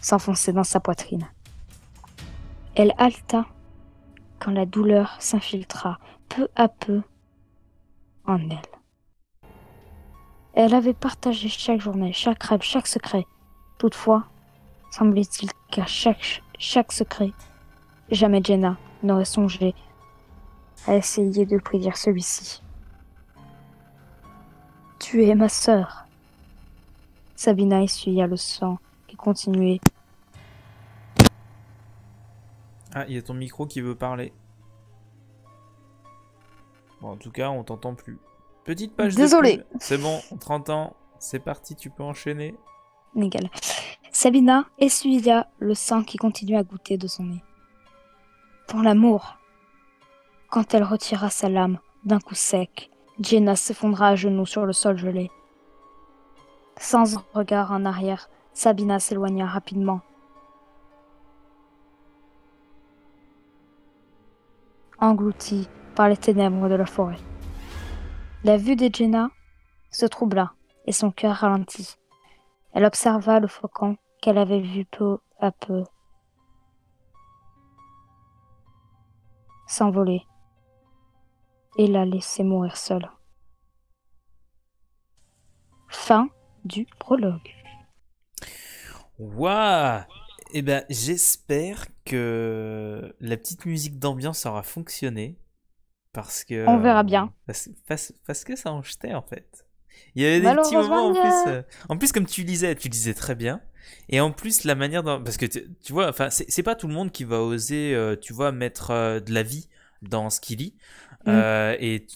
s'enfonçait dans sa poitrine. Elle halta quand la douleur s'infiltra peu à peu en elle. Elle avait partagé chaque journée, chaque rêve, chaque secret. Toutefois, semblait-il qu'à chaque, chaque secret, Jamais Jenna n'aurait songé à essayer de prédire celui-ci. Tu es ma sœur. Sabina essuya le sang qui continuait. Ah, il y a ton micro qui veut parler. Bon, en tout cas, on t'entend plus. Petite page Désolé. C'est bon, 30 ans, c'est parti, tu peux enchaîner. Nickel. Sabina essuya le sang qui continuait à goûter de son nez pour l'amour. Quand elle retira sa lame d'un coup sec, Jenna s'effondra à genoux sur le sol gelé. Sans un regard en arrière, Sabina s'éloigna rapidement. Engloutie par les ténèbres de la forêt. La vue de Jenna se troubla et son cœur ralentit. Elle observa le faucon qu'elle avait vu peu à peu s'envoler et la laisser mourir seule. Fin du prologue. Waouh Eh ben, j'espère que la petite musique d'ambiance aura fonctionné parce que. On verra euh, bien. Parce, que ça en jetait en fait. Il y avait des petits moments en plus. Euh, en plus, comme tu lisais, tu lisais très bien. Et en plus, la manière dont. Parce que tu vois, enfin, c'est pas tout le monde qui va oser, euh, tu vois, mettre euh, de la vie dans ce qu'il lit. Mm. Euh, et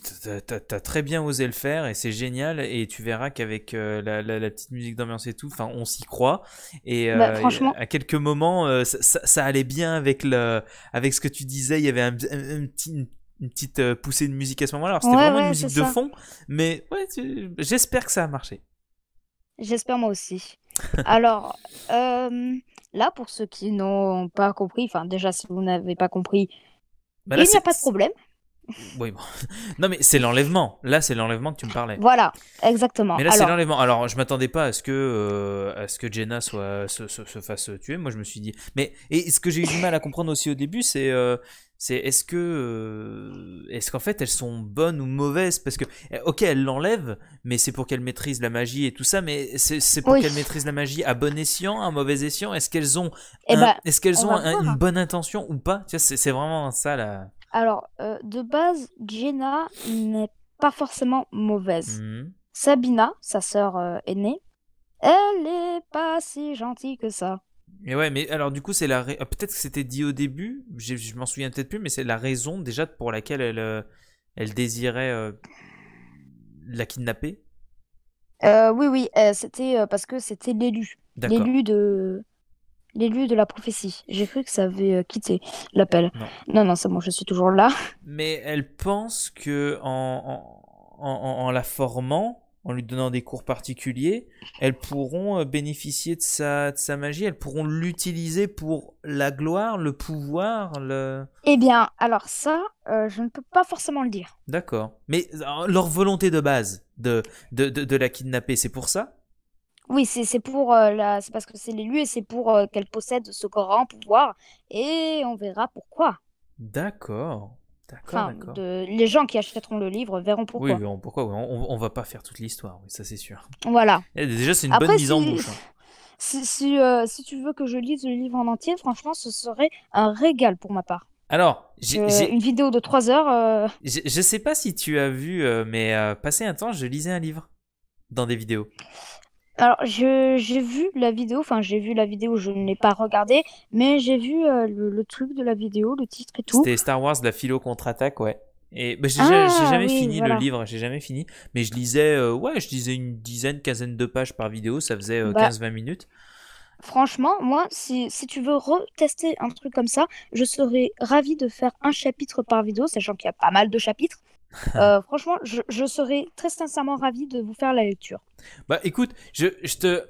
t'as très bien osé le faire et c'est génial. Et tu verras qu'avec la, la, petite musique d'ambiance et tout, enfin, on s'y croit. Et, bah, franchement... à quelques moments, ça, allait bien avec le, avec ce que tu disais. Il y avait un, une petite poussée de musique à ce moment-là. C'était vraiment une musique de fond, mais ouais, j'espère que ça a marché. J'espère moi aussi. Alors, euh, là, pour ceux qui n'ont pas compris, enfin, déjà, si vous n'avez pas compris, bah il n'y a pas de problème. (laughs) Oui, bon. Non, mais c'est l'enlèvement. Là, c'est l'enlèvement que tu me parlais. Voilà, exactement. Mais là, c'est l'enlèvement. Alors, je m'attendais pas à ce que, euh, que Jenna soit, se, fasse tuer. Moi, je me suis dit. Mais et ce que j'ai eu du mal à comprendre aussi au début, c'est euh, c'est est-ce que euh, est-ce qu'en fait elles sont bonnes ou mauvaises parce que eh, ok elles l'enlèvent, mais c'est pour qu'elles maîtrise la magie et tout ça mais c'est pour qu'elles qu'elle maîtrise la magie à bon escient à mauvais escient est-ce qu'elles ont eh ben, est-ce qu'elles ont une bonne intention ou pas c'est vraiment ça là alors euh, de base Jenna n'est pas forcément mauvaise mmh. Sabina sa sœur euh, aînée elle n'est pas si gentille que ça mais ouais, mais alors du coup, c'est la. Peut-être que c'était dit au début, je m'en souviens peut-être plus, mais c'est la raison déjà pour laquelle elle, euh, elle désirait euh, la kidnapper. Euh, oui, oui, c'était parce que c'était l'élu. L'élu de. L'élu de la prophétie. J'ai cru que ça avait quitté l'appel. Non, non, c'est bon, je suis toujours là. Mais elle pense que en, en la formant, en lui donnant des cours particuliers, elles pourront euh, bénéficier de sa, de sa magie, elles pourront l'utiliser pour la gloire, le pouvoir, le... Eh bien, alors ça, euh, je ne peux pas forcément le dire. D'accord. Mais euh, leur volonté de base de, de, la kidnapper, c'est pour ça Oui, c'est pour c'est parce que c'est l'élu et c'est pour qu'elle possède ce grand pouvoir, et on verra pourquoi. D'accord les gens qui achèteront le livre verront pourquoi. Oui, on, pourquoi on, va pas faire toute l'histoire, ça c'est sûr. Voilà. Eh, déjà, c'est une bonne mise en bouche. Hein. Euh, si, tu veux que je lise le livre en entier, franchement, ce serait un régal pour ma part. Alors, j'ai euh, une vidéo de 3 heures. Euh. Je Je, sais pas si tu as vu, mais passé un temps, je lisais un livre dans des vidéos. Alors, j'ai vu la vidéo, enfin, j'ai vu la vidéo, je ne l'ai pas regardée, mais j'ai vu euh, le, truc de la vidéo, le titre et tout. C'était Star Wars, la philo contre-attaque, ouais. Et bah, ah, j'ai jamais fini le livre, j'ai jamais fini, mais je lisais, euh, ouais, je lisais une dizaine, quinzaine de pages par vidéo, ça faisait 15-20 euh, bah, minutes. Franchement, moi, si, si tu veux retester un truc comme ça, je serais ravi de faire un chapitre par vidéo, sachant qu'il y a pas mal de chapitres. Euh, (laughs) franchement, je, serais très sincèrement ravi de vous faire la lecture. Bah écoute, je, te.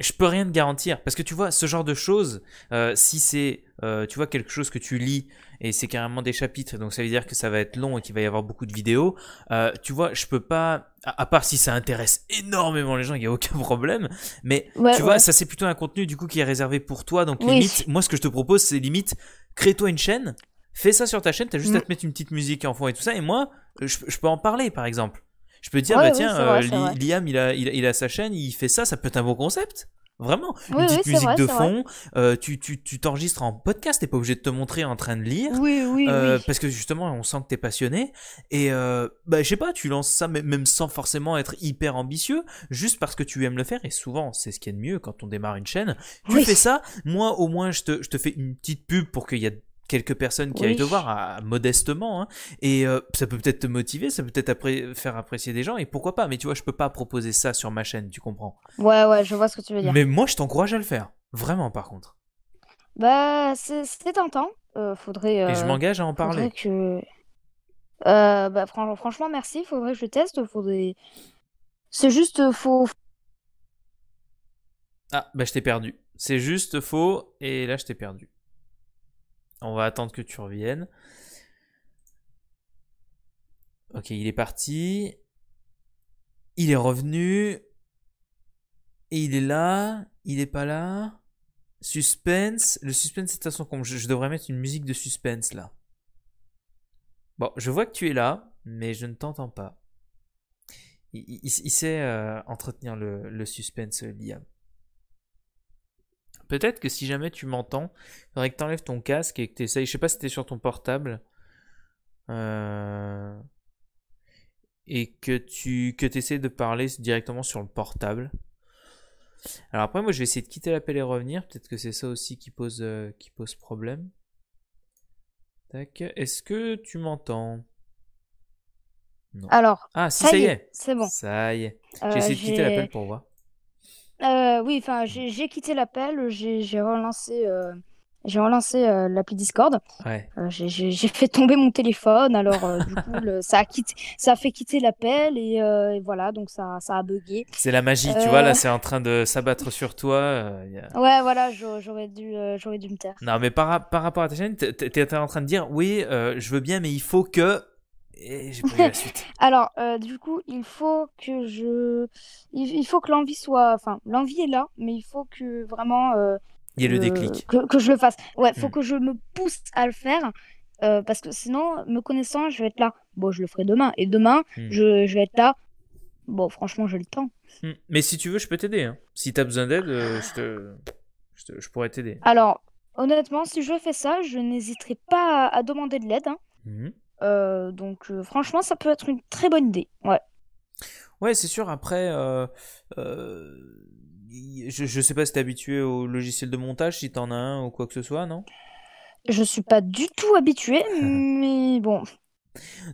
Je peux rien te garantir parce que tu vois ce genre de choses, euh, si c'est euh, tu vois quelque chose que tu lis et c'est carrément des chapitres, donc ça veut dire que ça va être long et qu'il va y avoir beaucoup de vidéos. tu vois, je peux pas, à, part si ça intéresse énormément les gens, il y a aucun problème. Mais tu vois, ça c'est plutôt un contenu du coup qui est réservé pour toi, donc limite, moi ce que je te propose c'est limite crée-toi une chaîne Fais ça sur ta chaîne, t'as juste à mm. te mettre une petite musique en fond et tout ça. Et moi, je, peux en parler, par exemple. Je peux dire, bah tiens, euh, Liam, il a, il, a sa chaîne, il fait ça, ça peut être un beau concept. Vraiment, une petite musique de fond, euh, tu t'enregistres en podcast, t'es pas obligé de te montrer en train de lire, Oui, oui. Euh, parce que justement on sent que t'es passionné, et bah, je sais pas, tu lances ça même sans forcément être hyper ambitieux, juste parce que tu aimes le faire, et souvent c'est ce qui y a de mieux quand on démarre une chaîne, tu fais ça, moi au moins je te, je te fais une petite pub pour qu'il y ait quelques personnes qui aillent te voir modestement hein. et euh, ça peut peut-être te motiver ça peut peut-être faire apprécier des gens et pourquoi pas mais tu vois je peux pas proposer ça sur ma chaîne tu comprends ouais ouais je vois ce que tu veux dire mais moi je t'encourage à le faire vraiment par contre bah c'est tentant euh, faudrait et je euh, m'engage à en parler que bah franchement merci faudrait que je teste faudrait c'est juste faux ah bah je t'ai perdu c'est juste faux et là je t'ai perdu on va attendre que tu reviennes. Ok, il est parti. Il est revenu. Et il est là. Il n'est pas là. Suspense. Le suspense c'est à façon, Je, devrais mettre une musique de suspense là. Bon, je vois que tu es là, mais je ne t'entends pas. Il, sait euh, entretenir le suspense, Liam. Peut-être que si jamais tu m'entends, il faudrait que tu enlèves ton casque et que tu essayes. Je sais pas si tu sur ton portable. Euh, et que tu que essaies de parler directement sur le portable. Alors après, moi, je vais essayer de quitter l'appel et revenir. Peut-être que c'est ça aussi qui pose, euh, qui pose problème. Tac. Est-ce que tu m'entends Non. Alors. Ah, si, ça, y est. C'est bon. Ça y est. J'ai euh, essayé de quitter l'appel pour voir. Euh, oui, enfin, j'ai quitté l'appel, j'ai relancé, j'ai relancé euh, euh, l'appli Discord. j'ai fait tomber mon téléphone, alors du coup, ça, a quitté, ça fait quitter l'appel et, voilà, donc ça, ça a bugué. C'est la magie, tu vois, là, c'est en train de s'abattre sur toi. Ouais, voilà, j'aurais dû, dû me taire. Non, mais par, par rapport à ta chaîne, t'étais en train de dire, oui, je veux bien, mais il faut que la (laughs) suite. Alors, euh, du coup, il faut que je. Il faut que l'envie soit. Enfin, l'envie est là, mais il faut que vraiment. Euh, il y ait le euh, déclic. Que, je le fasse. Ouais, il faut mm. que je me pousse à le faire. parce que sinon, me connaissant, je vais être là. Bon, je le ferai demain. Et demain, mm. je, vais être là. Bon, franchement, j'ai le temps. Mm. Mais si tu veux, je peux t'aider. Hein. Si t'as besoin d'aide, je, pourrais t'aider. Alors, honnêtement, si je fais ça, je n'hésiterai pas à, demander de l'aide. Hein. Euh, donc euh, franchement, ça peut être une très bonne idée. Ouais. Ouais, c'est sûr. Après, euh, je, sais pas si t'es habitué au logiciel de montage, si t'en as un ou quoi que ce soit, non Je suis pas du tout habitué, (laughs) mais bon,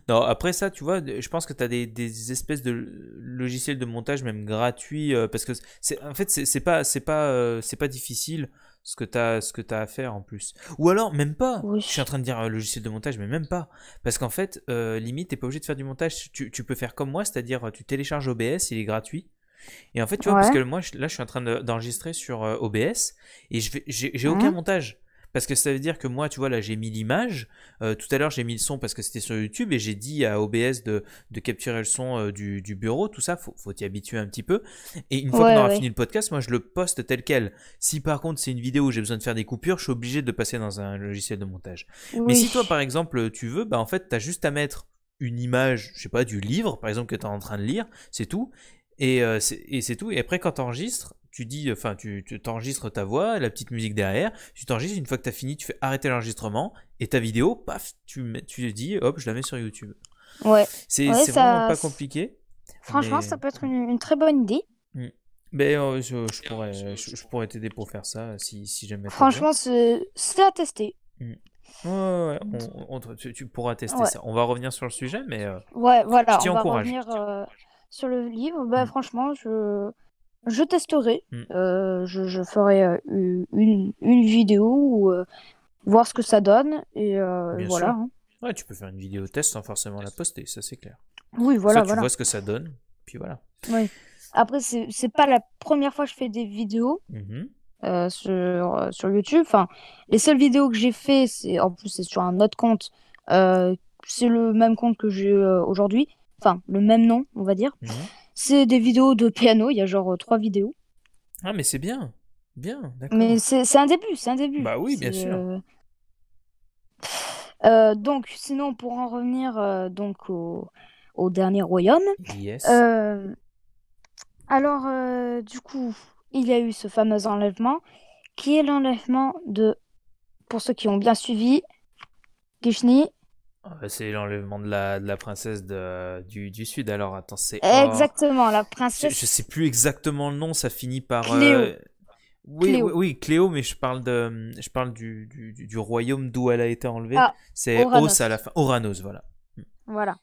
non, après ça, tu vois, je pense que tu as des, espèces de logiciels de montage même gratuits euh, parce que c'est en fait c'est pas c'est pas euh, c'est pas difficile ce que tu as ce que à faire en plus. Ou alors même pas. Je suis en train de dire euh, logiciel de montage mais même pas parce qu'en fait limite t'es pas obligé de faire du montage, tu, peux faire comme moi, c'est-à-dire tu télécharges OBS, il est gratuit. Et en fait, tu vois, parce que moi, là, je suis en train d'enregistrer sur OBS et je j'ai aucun mmh. montage parce que ça veut dire que moi, tu vois, là, j'ai mis l'image. Euh, tout à l'heure, j'ai mis le son parce que c'était sur YouTube et j'ai dit à OBS de, capturer le son euh, du, bureau. Tout ça, faut, faut y habituer un petit peu. Et une fois qu'on aura fini le podcast, moi, je le poste tel quel. Si par contre, c'est une vidéo où j'ai besoin de faire des coupures, je suis obligé de passer dans un logiciel de montage. Mais si toi, par exemple, tu veux, bah, en fait, tu as juste à mettre une image, je sais pas, du livre, par exemple, que tu es en train de lire, c'est tout. Et, euh, c'est tout. Et après, quand tu enregistres, tu dis, enfin, tu t'enregistres ta voix, la petite musique derrière, tu t'enregistres, une fois que tu as fini, tu fais arrêter l'enregistrement, et ta vidéo, paf, tu, tu dis, hop, je la mets sur YouTube. Ouais. C'est vraiment pas compliqué. Franchement, ça peut être une, très bonne idée. Mmh. Mais euh, je, je, pourrais, je, pourrais t'aider pour faire ça si, si jamais. Franchement, c'est à tester. Mmh. Ouais, ouais, On, tu, pourras tester ça. On va revenir sur le sujet, mais. Euh, ouais, voilà. on va revenir euh, sur le livre. Bah, mmh. Franchement, je, je testerai. Mm. Euh, je, ferai euh, une, une, vidéo euh, voir ce que ça donne. Et voilà. Hein. Ouais, tu peux faire une vidéo test sans forcément la poster, ça c'est clair. Oui, voilà. Ça, tu vois ce que ça donne, puis voilà. Oui. Après, c'est pas la première fois que je fais des vidéos. Mm-hmm. sur, YouTube. Enfin, les seules vidéos que j'ai fait, c'est en plus c'est sur un autre compte. c'est le même compte que j'ai aujourd'hui. Enfin, le même nom, on va dire. Mm-hmm. C'est des vidéos de piano, il y a genre euh, trois vidéos. Ah, mais c'est bien. Bien, d'accord. Mais c'est un début, c'est un début. Bah oui, bien sûr. Euh, euh, donc, sinon, pour en revenir donc au, dernier royaume. Yes. alors, du coup, il y a eu ce fameux enlèvement, qui est l'enlèvement de, pour ceux qui ont bien suivi, Gishni, c'est l'enlèvement de la, princesse du, Sud, alors attends, c'est. Exactement, la princesse. Je, ne sais plus exactement le nom, ça finit par. Euh, Cléo. Oui, Cléo. oui, Cléo, mais je parle, du, royaume d'où elle a été enlevée. Ah, c'est Oranos, à la fin. Oranos, voilà. Voilà.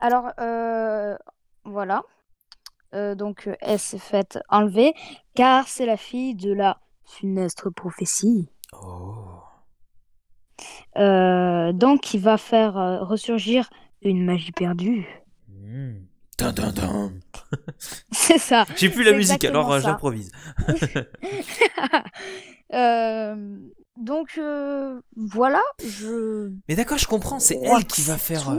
Alors, euh, voilà. Euh, donc, elle s'est faite enlever, car c'est la fille de la funeste prophétie. Oh. Euh, donc, il va faire euh, ressurgir une magie perdue. Hmm. (laughs) C'est ça. J'ai plus la musique, alors euh, j'improvise. (laughs) donc voilà. Mais d'accord, je comprends. C'est elle qui va faire.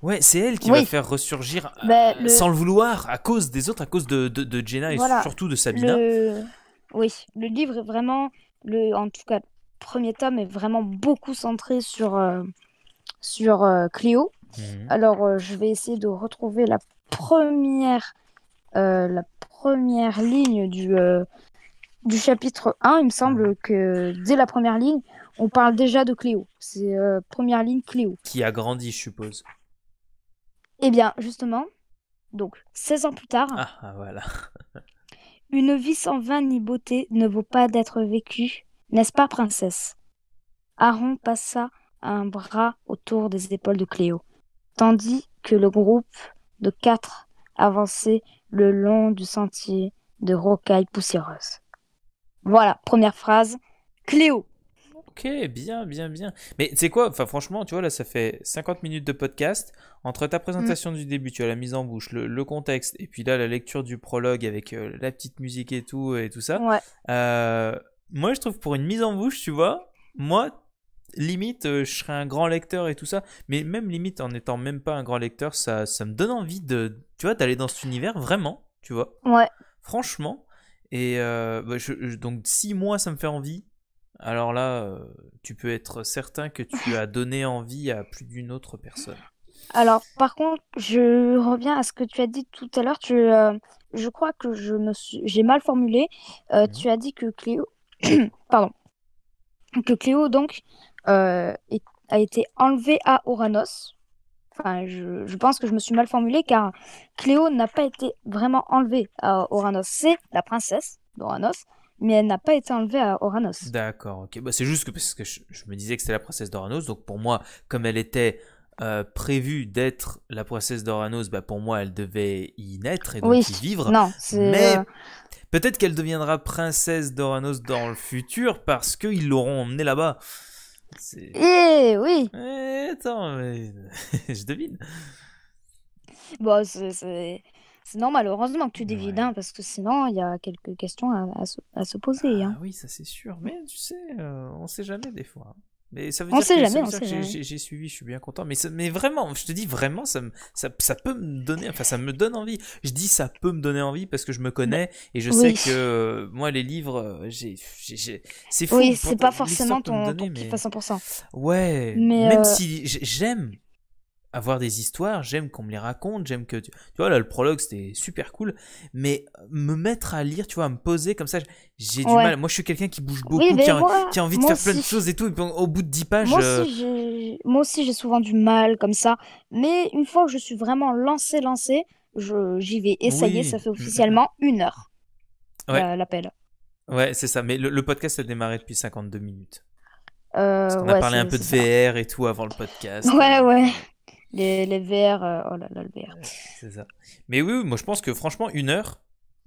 Ouais, c'est elle qui va faire ressurgir bah, sans le vouloir, à cause des autres, à cause de, de, Jenna et surtout de Sabina. Oui, le livre est vraiment, le... en tout cas premier tome est vraiment beaucoup centré sur, euh, sur euh, Cléo. Mhm. Alors, euh, je vais essayer de retrouver la première, la première ligne du, du chapitre 1. Il me semble mhm. que dès la première ligne, on parle déjà de Cléo. C'est première ligne Cléo. Qui a grandi, je suppose. Eh bien, justement, donc 16 ans plus tard. Ah, ah voilà. (laughs) une vie sans vin ni beauté ne vaut pas d'être vécue. N'est-ce pas, princesse Aaron passa un bras autour des épaules de Cléo, tandis que le groupe de quatre avançait le long du sentier de rocailles poussiéreuses. Voilà, première phrase. Cléo Ok, bien, bien, bien. Mais c'est quoi, enfin, franchement, tu vois, là, ça fait 50 minutes de podcast. Entre ta présentation mm. du début, tu as la mise en bouche, le, contexte, et puis là, la lecture du prologue avec euh, la petite musique et tout, et tout ça. Ouais. Euh, moi, je trouve pour une mise en bouche, tu vois, moi, limite, euh, je serais un grand lecteur et tout ça, mais même limite, en étant même pas un grand lecteur, ça, ça me donne envie de, tu vois, d'aller dans cet univers vraiment, tu vois. Ouais. Franchement. Et euh, bah, je, donc, si moi, ça me fait envie, alors là, euh, tu peux être certain que tu as donné envie à plus d'une autre personne. Alors, par contre, je reviens à ce que tu as dit tout à l'heure. Tu, je crois que je me j'ai mal formulé. Mhm. Tu as dit que Cléo (coughs) pardon, que Cléo donc euh, a été enlevée à Oranos. Enfin, je, pense que je me suis mal formulée car Cléo n'a pas été vraiment enlevée à Oranos. C'est la princesse d'Oranos, mais elle n'a pas été enlevée à Oranos. D'accord, ok. Bah, c'est juste que parce que je, me disais que c'était la princesse d'Oranos, donc pour moi, comme elle était euh, prévue d'être la princesse d'Oranos, bah, pour moi, elle devait y naître et donc y vivre. Non, Mais... Euh, Peut-être qu'elle deviendra princesse d'Oranos dans le futur parce qu'ils l'auront emmenée là-bas. Eh oui eh, Attends, (laughs) je devine. Bon, c'est normal, heureusement que tu devines, hein, parce que sinon, il y a quelques questions à, se poser. Ah hein. Oui, ça c'est sûr, mais tu sais, on euh, on sait jamais des fois. Mais ça veut dire sait que, jamais, j'ai suivi, je suis bien content. Mais, mais vraiment, je te dis vraiment, ça, ça, peut me donner, enfin ça me donne envie. Je dis ça peut me donner envie parce que je me connais et je sais que euh, moi les livres, euh, j'ai, c'est fou. c'est pas forcément ton, à 100%. Ouais, même euh, si j'aime, avoir des histoires, j'aime qu'on me les raconte, j'aime que... Tu... vois, là, le prologue, c'était super cool, mais euh, me mettre à lire, tu vois, à me poser comme ça, j'ai du mal. Moi, je suis quelqu'un qui bouge beaucoup, qui, a, envie de faire plein de choses et tout, au bout de 10 pages... Euh, moi aussi, j'ai souvent du mal comme ça, mais une fois que je suis vraiment lancé, lancé, j'y vais essayer, est ça fait mm, mm, mm. officiellement une heure, euh, ouais. l'appel. Ouais, c'est ça, mais le, podcast a démarré depuis 52 minutes. on a parlé un peu de VR et tout avant le podcast. Ouais, ouais les, les VR, euh, oh là là, le VR. C'est ça. Mais oui, moi je pense que franchement, une heure,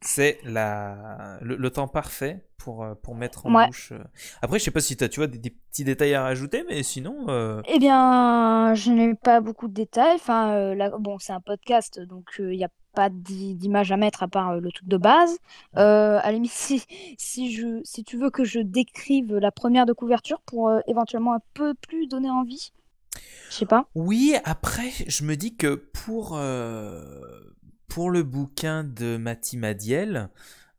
c'est la le, temps parfait pour euh, pour mettre en bouche. Euh. Après, je sais pas si tu as tu des, petits détails à rajouter, mais sinon. Eh bien, je n'ai pas beaucoup de détails. Enfin, bon, c'est un podcast, donc il n'y a pas d'image à mettre à part le truc de base. allez (laughs) si, si tu veux que je décrive la première de couverture pour éventuellement un peu plus donner envie, je sais pas. Oui, après, je me dis que pour, euh, pour le bouquin de Mati Madiel,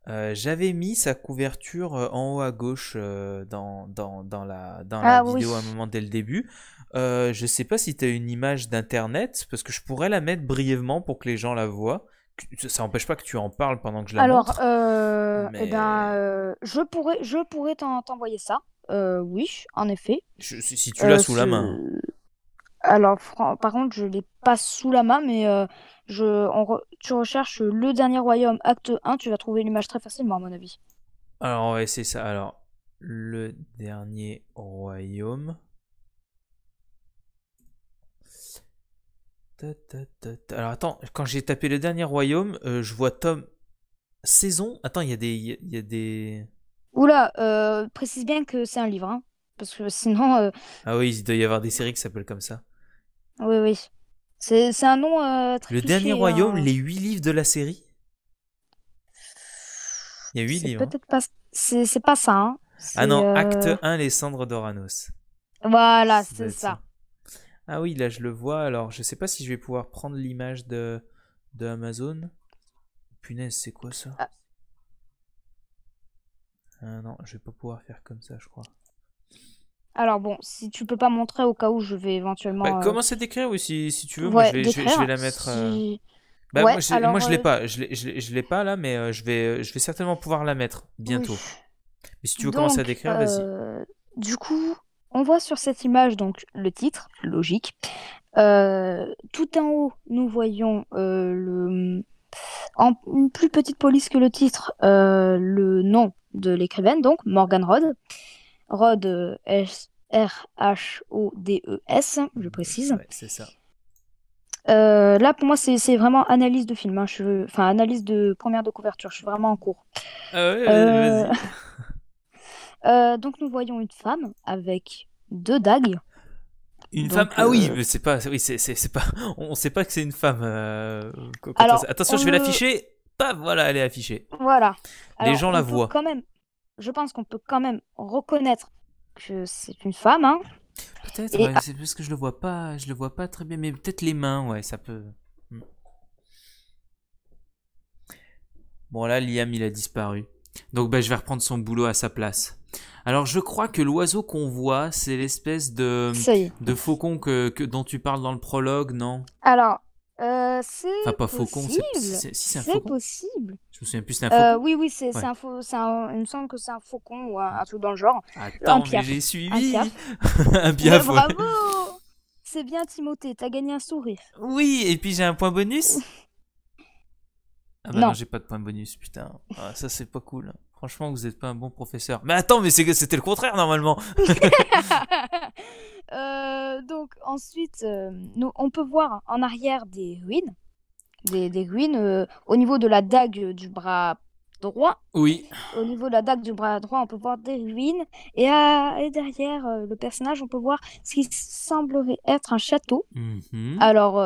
euh, j'avais mis sa couverture euh, en haut à gauche dans, dans, dans, la, dans la ah vidéo à un moment dès le début. je sais pas si tu as une image d'internet, parce que je pourrais la mettre brièvement pour que les gens la voient. Ça n'empêche pas que tu en parles pendant que je la Alors, montre. Alors, eh ben, je pourrais, je pourrais t'envoyer ça. oui, en effet. Je, si tu l'as sous la main. Alors, par contre, je l'ai pas sous la main, mais euh, je, tu recherches le dernier royaume, acte 1, tu vas trouver l'image très facilement, à mon avis. Alors, ouais, c'est ça. Alors, le dernier royaume. Alors, attends, quand j'ai tapé le dernier royaume, euh, je vois Tom. Saison Attends, il y, a des, y a des. Oula, euh, précise bien que c'est un livre, hein, parce que sinon. Ah oui, il doit y avoir des séries qui s'appellent comme ça. Oui, oui. C'est un nom euh, très Le dernier hein. royaume, les huit livres de la série Il y a huit livres. Hein. Peut-être pas. C'est pas ça. Hein. Ah non, euh, acte 1, les cendres d'Oranos. Voilà, c'est ça. Ah oui, là je le vois. Alors, je sais pas si je vais pouvoir prendre l'image de, de Amazon. Punaise, c'est quoi ça ah. ah. non, je vais pas pouvoir faire comme ça, je crois. Alors bon, si tu peux pas montrer au cas où, je vais éventuellement. Bah, euh, Commence à décrire, oui, si, tu veux. je vais, la mettre. Euh, bah, moi, je, ne l'ai euh, pas. Je l'ai, pas là, mais je, vais, je vais certainement pouvoir la mettre bientôt. Mais si tu veux commencer à décrire, vas-y. Du coup, on voit sur cette image donc le titre, logique. tout en haut, nous voyons le, en plus petite police que le titre, le nom de l'écrivaine, donc Morgan Rod. Rhodes, euh, R-H-O-D-E-S, je mm, précise. c'est ça. Euh, là, pour moi, c'est vraiment analyse de film. Hein. enfin, analyse de première de couverture. Je suis vraiment en cours. Ah euh, (laughs) donc, nous voyons une femme avec deux dagues. Une femme Ah oui, mais c'est pas. Oui, c'est pas. (laughs) On sait pas que c'est une femme. Alors, Attention, je vais l'afficher. Paf, voilà, elle est affichée. Voilà. les gens la voient. Quand même, je pense qu'on peut quand même reconnaître que c'est une femme. Hein. Peut-être, c'est parce que je le vois pas, je le vois pas très bien, mais peut-être les mains, ouais, ça peut. Hmm. Bon là, Liam il a disparu. Donc ben je vais reprendre son boulot à sa place. Alors je crois que l'oiseau qu'on voit, c'est l'espèce de de faucon que, dont tu parles dans le prologue, non Alors euh, c'est pas possible. faucon, c'est si possible. Je me souviens plus, c'est un euh, faucon. oui, oui, c'est un il me semble que c'est un faucon ou un, truc dans le genre. Attends, j'ai suivi. (laughs) Un bien Bravo C'est bien, Timothée, t'as gagné un sourire. Oui, et puis j'ai un point bonus. ah bah non, j'ai pas de point bonus, putain. Ah, ça, c'est pas cool. Franchement, vous êtes pas un bon professeur. Mais attends, mais c'était le contraire normalement. (laughs) (laughs) Euh, donc ensuite, euh, nous, on peut voir en arrière des ruines, des, ruines euh, au niveau de la dague du bras droit. Oui. Au niveau de la dague du bras droit, on peut voir des ruines et, à, derrière le personnage, on peut voir ce qui semblerait être un château. Mhm. Alors.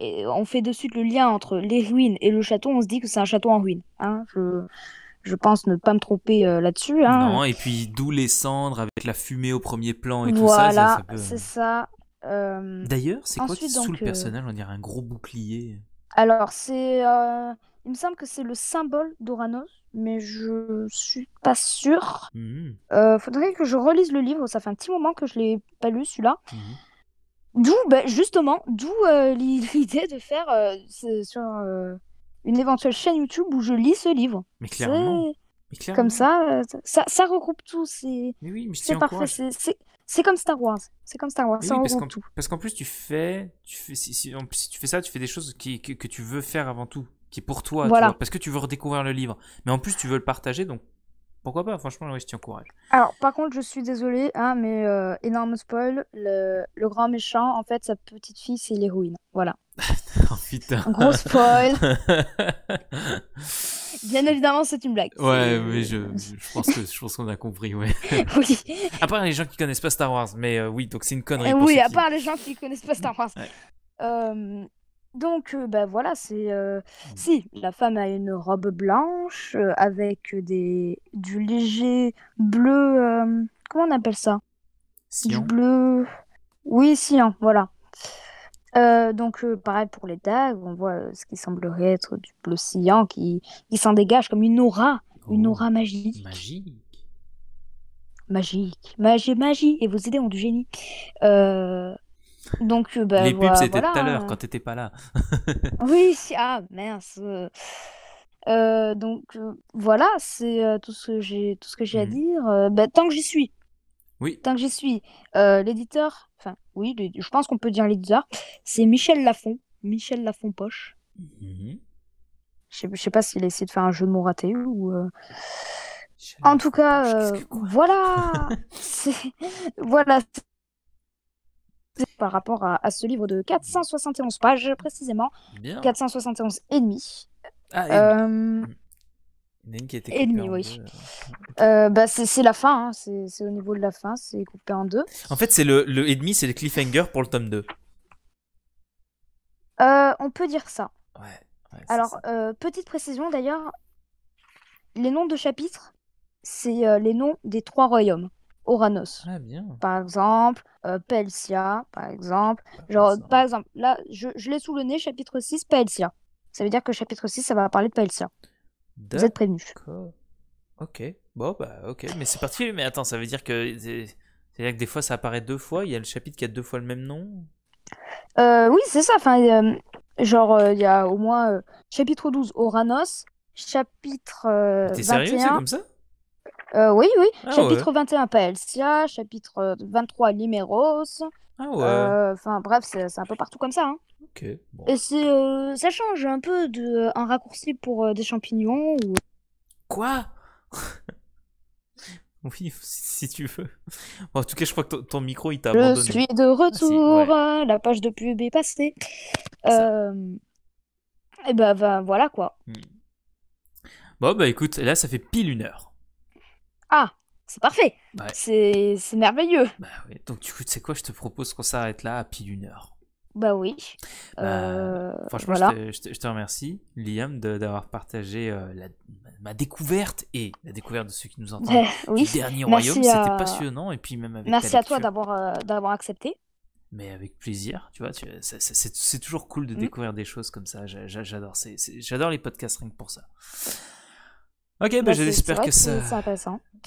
on fait de suite le lien entre les ruines et le château, on se dit que c'est un château en ruine. Hein, je je pense ne pas me tromper euh, là-dessus. Hein. Non, et puis d'où les cendres avec la fumée au premier plan et tout ça. Voilà, c'est euh. ça. Euh, D'ailleurs, c'est quoi sous le personnage On dirait un gros bouclier. Alors, c'est. Il me semble que c'est le symbole d'Oranos, mais je suis pas sûre. Il hmm. faudrait que je relise le livre, ça fait un petit moment que je l'ai pas lu celui-là. Hmm. D'où, ben, justement, d'où (laughs) l'idée de faire sur une éventuelle chaîne YouTube où je lis ce livre. Mais clairement. Comme euh, ça, ça, regroupe tout. C'est oui, parfait. C'est comme Star Wars. C'est comme Star Wars. parce qu'en plus, tu fais, tu fais si, tu fais ça, tu fais des choses que, tu veux faire avant tout, qui est pour toi. Voilà. parce que tu veux redécouvrir le livre. Mais en plus, tu veux le partager, donc pourquoi pas Franchement, oui, je t'encourage. Alors, par contre, je suis désolé hein, mais euh, énorme spoil. le, grand méchant, en fait, sa petite fille, c'est l'héroïne. Voilà. (laughs) oh Gros spoil. (laughs) Bien évidemment, c'est une blague. Ouais, mais je, pense qu'on a compris, ouais. (laughs) oui. À part les gens qui connaissent pas Star Wars, mais euh, oui, donc c'est une connerie. Eh oui, à part les gens qui connaissent pas Star Wars. Euh, donc, ben bah, voilà, c'est mm. si la femme a une robe blanche avec des du léger bleu. Comment on appelle ça Du bleu. Oui, cyan voilà. Euh, donc, euh, pareil pour les dagues, on voit euh, ce qui semblerait être du bleu sillant qui, qui s'en dégage comme une aura, une oh, aura magique. Magique. Magique, magie, magie, et vos idées ont du génie. donc, bah, les pubs, c'était tout à l'heure quand t'étais pas là. (laughs) oui, ah mince. donc voilà, c'est tout ce que j'ai tout ce que j'ai à mmh. dire. Bah, tant que j'y suis. Oui. Tant que j'y suis, l'éditeur oui, je pense qu'on peut dire les C'est Michel Lafon, Michel Lafon Poche. Mhm. Je ne sais, pas s'il a essayé de faire un jeu de mots raté ou. Euh. En tout cas, euh, voilà, (laughs) voilà, par rapport à, ce livre de 471 pages précisément, 471 et demi. Ah, et... Euh, oui. Euh. Euh, bah, c'est la fin, hein. c'est au niveau de la fin, c'est coupé en deux. En fait, c'est le, le ennemi, c'est le cliffhanger pour le tome 2. Euh, on peut dire ça. Ouais, Alors, petite précision d'ailleurs, les noms de chapitres, c'est les noms des trois royaumes. Oranos. Ah, bien. Par exemple, Pelsia, par exemple. Genre, par exemple, là, je, je l'ai sous le nez, chapitre 6, Pelsia. Ça veut dire que chapitre 6, ça va parler de Pelsia. Vous êtes prévenu. Ok, bon bah ok, mais c'est parti. mais attends, ça veut dire que c'est-à-dire que des fois ça apparaît deux fois, il y a le chapitre qui a deux fois le même nom euh, Oui, c'est ça, enfin, euh, genre euh, il y a au moins euh, chapitre 12 Oranos, chapitre T'es sérieux, c'est comme ça Oui, oui, ah chapitre 21 Paelsia, chapitre 23 Limeros, ah ouais. enfin bref, c'est un peu partout comme ça. Hein. Euh, ça change un peu de un raccourci pour euh, des champignons ou. Quoi (laughs) Oui, si tu veux. en tout cas, je crois que ton micro, il t'a abandonné. Je suis de ah, retour, la page de pub est passée. Et bah, euh, eh ben, ben, voilà quoi. Hmm. Bon, bah écoute, là, ça fait pile une heure. Ah, c'est parfait. C'est merveilleux. Bah, oui. Donc, coup, tu sais quoi, je te propose qu'on s'arrête là à pile une heure. Bah oui. Bah, euh, franchement, je, te, remercie, Liam, d'avoir partagé euh, ma découverte et la découverte de ceux qui nous entendent. (laughs) Du dernier royaume, c'était passionnant. Et puis même Merci à toi euh, d'avoir accepté mais avec plaisir, tu vois, tu, c'est toujours cool de mm. découvrir des choses comme ça, j'adore, j'adore les podcasts rien pour ça. Ok, ben, bah, j'espère que ça.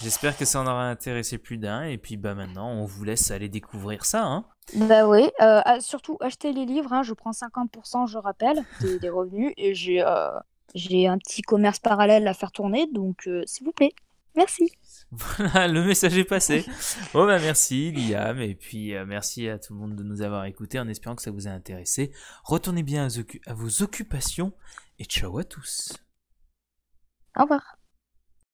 J'espère que ça en aura intéressé plus d'un. Et puis bah maintenant, on vous laisse aller découvrir ça. Hein. Bah oui, euh, ah, surtout acheter les livres. Hein, je prends 50%, je rappelle, des, revenus. Et j'ai euh, un petit commerce parallèle à faire tourner. Donc euh, s'il vous plaît, merci. (laughs) Voilà, le message est passé. Bon bah merci Liam et puis euh, merci à tout le monde de nous avoir écoutés en espérant que ça vous a intéressé. Retournez bien à vos occupations et ciao à tous. Au revoir.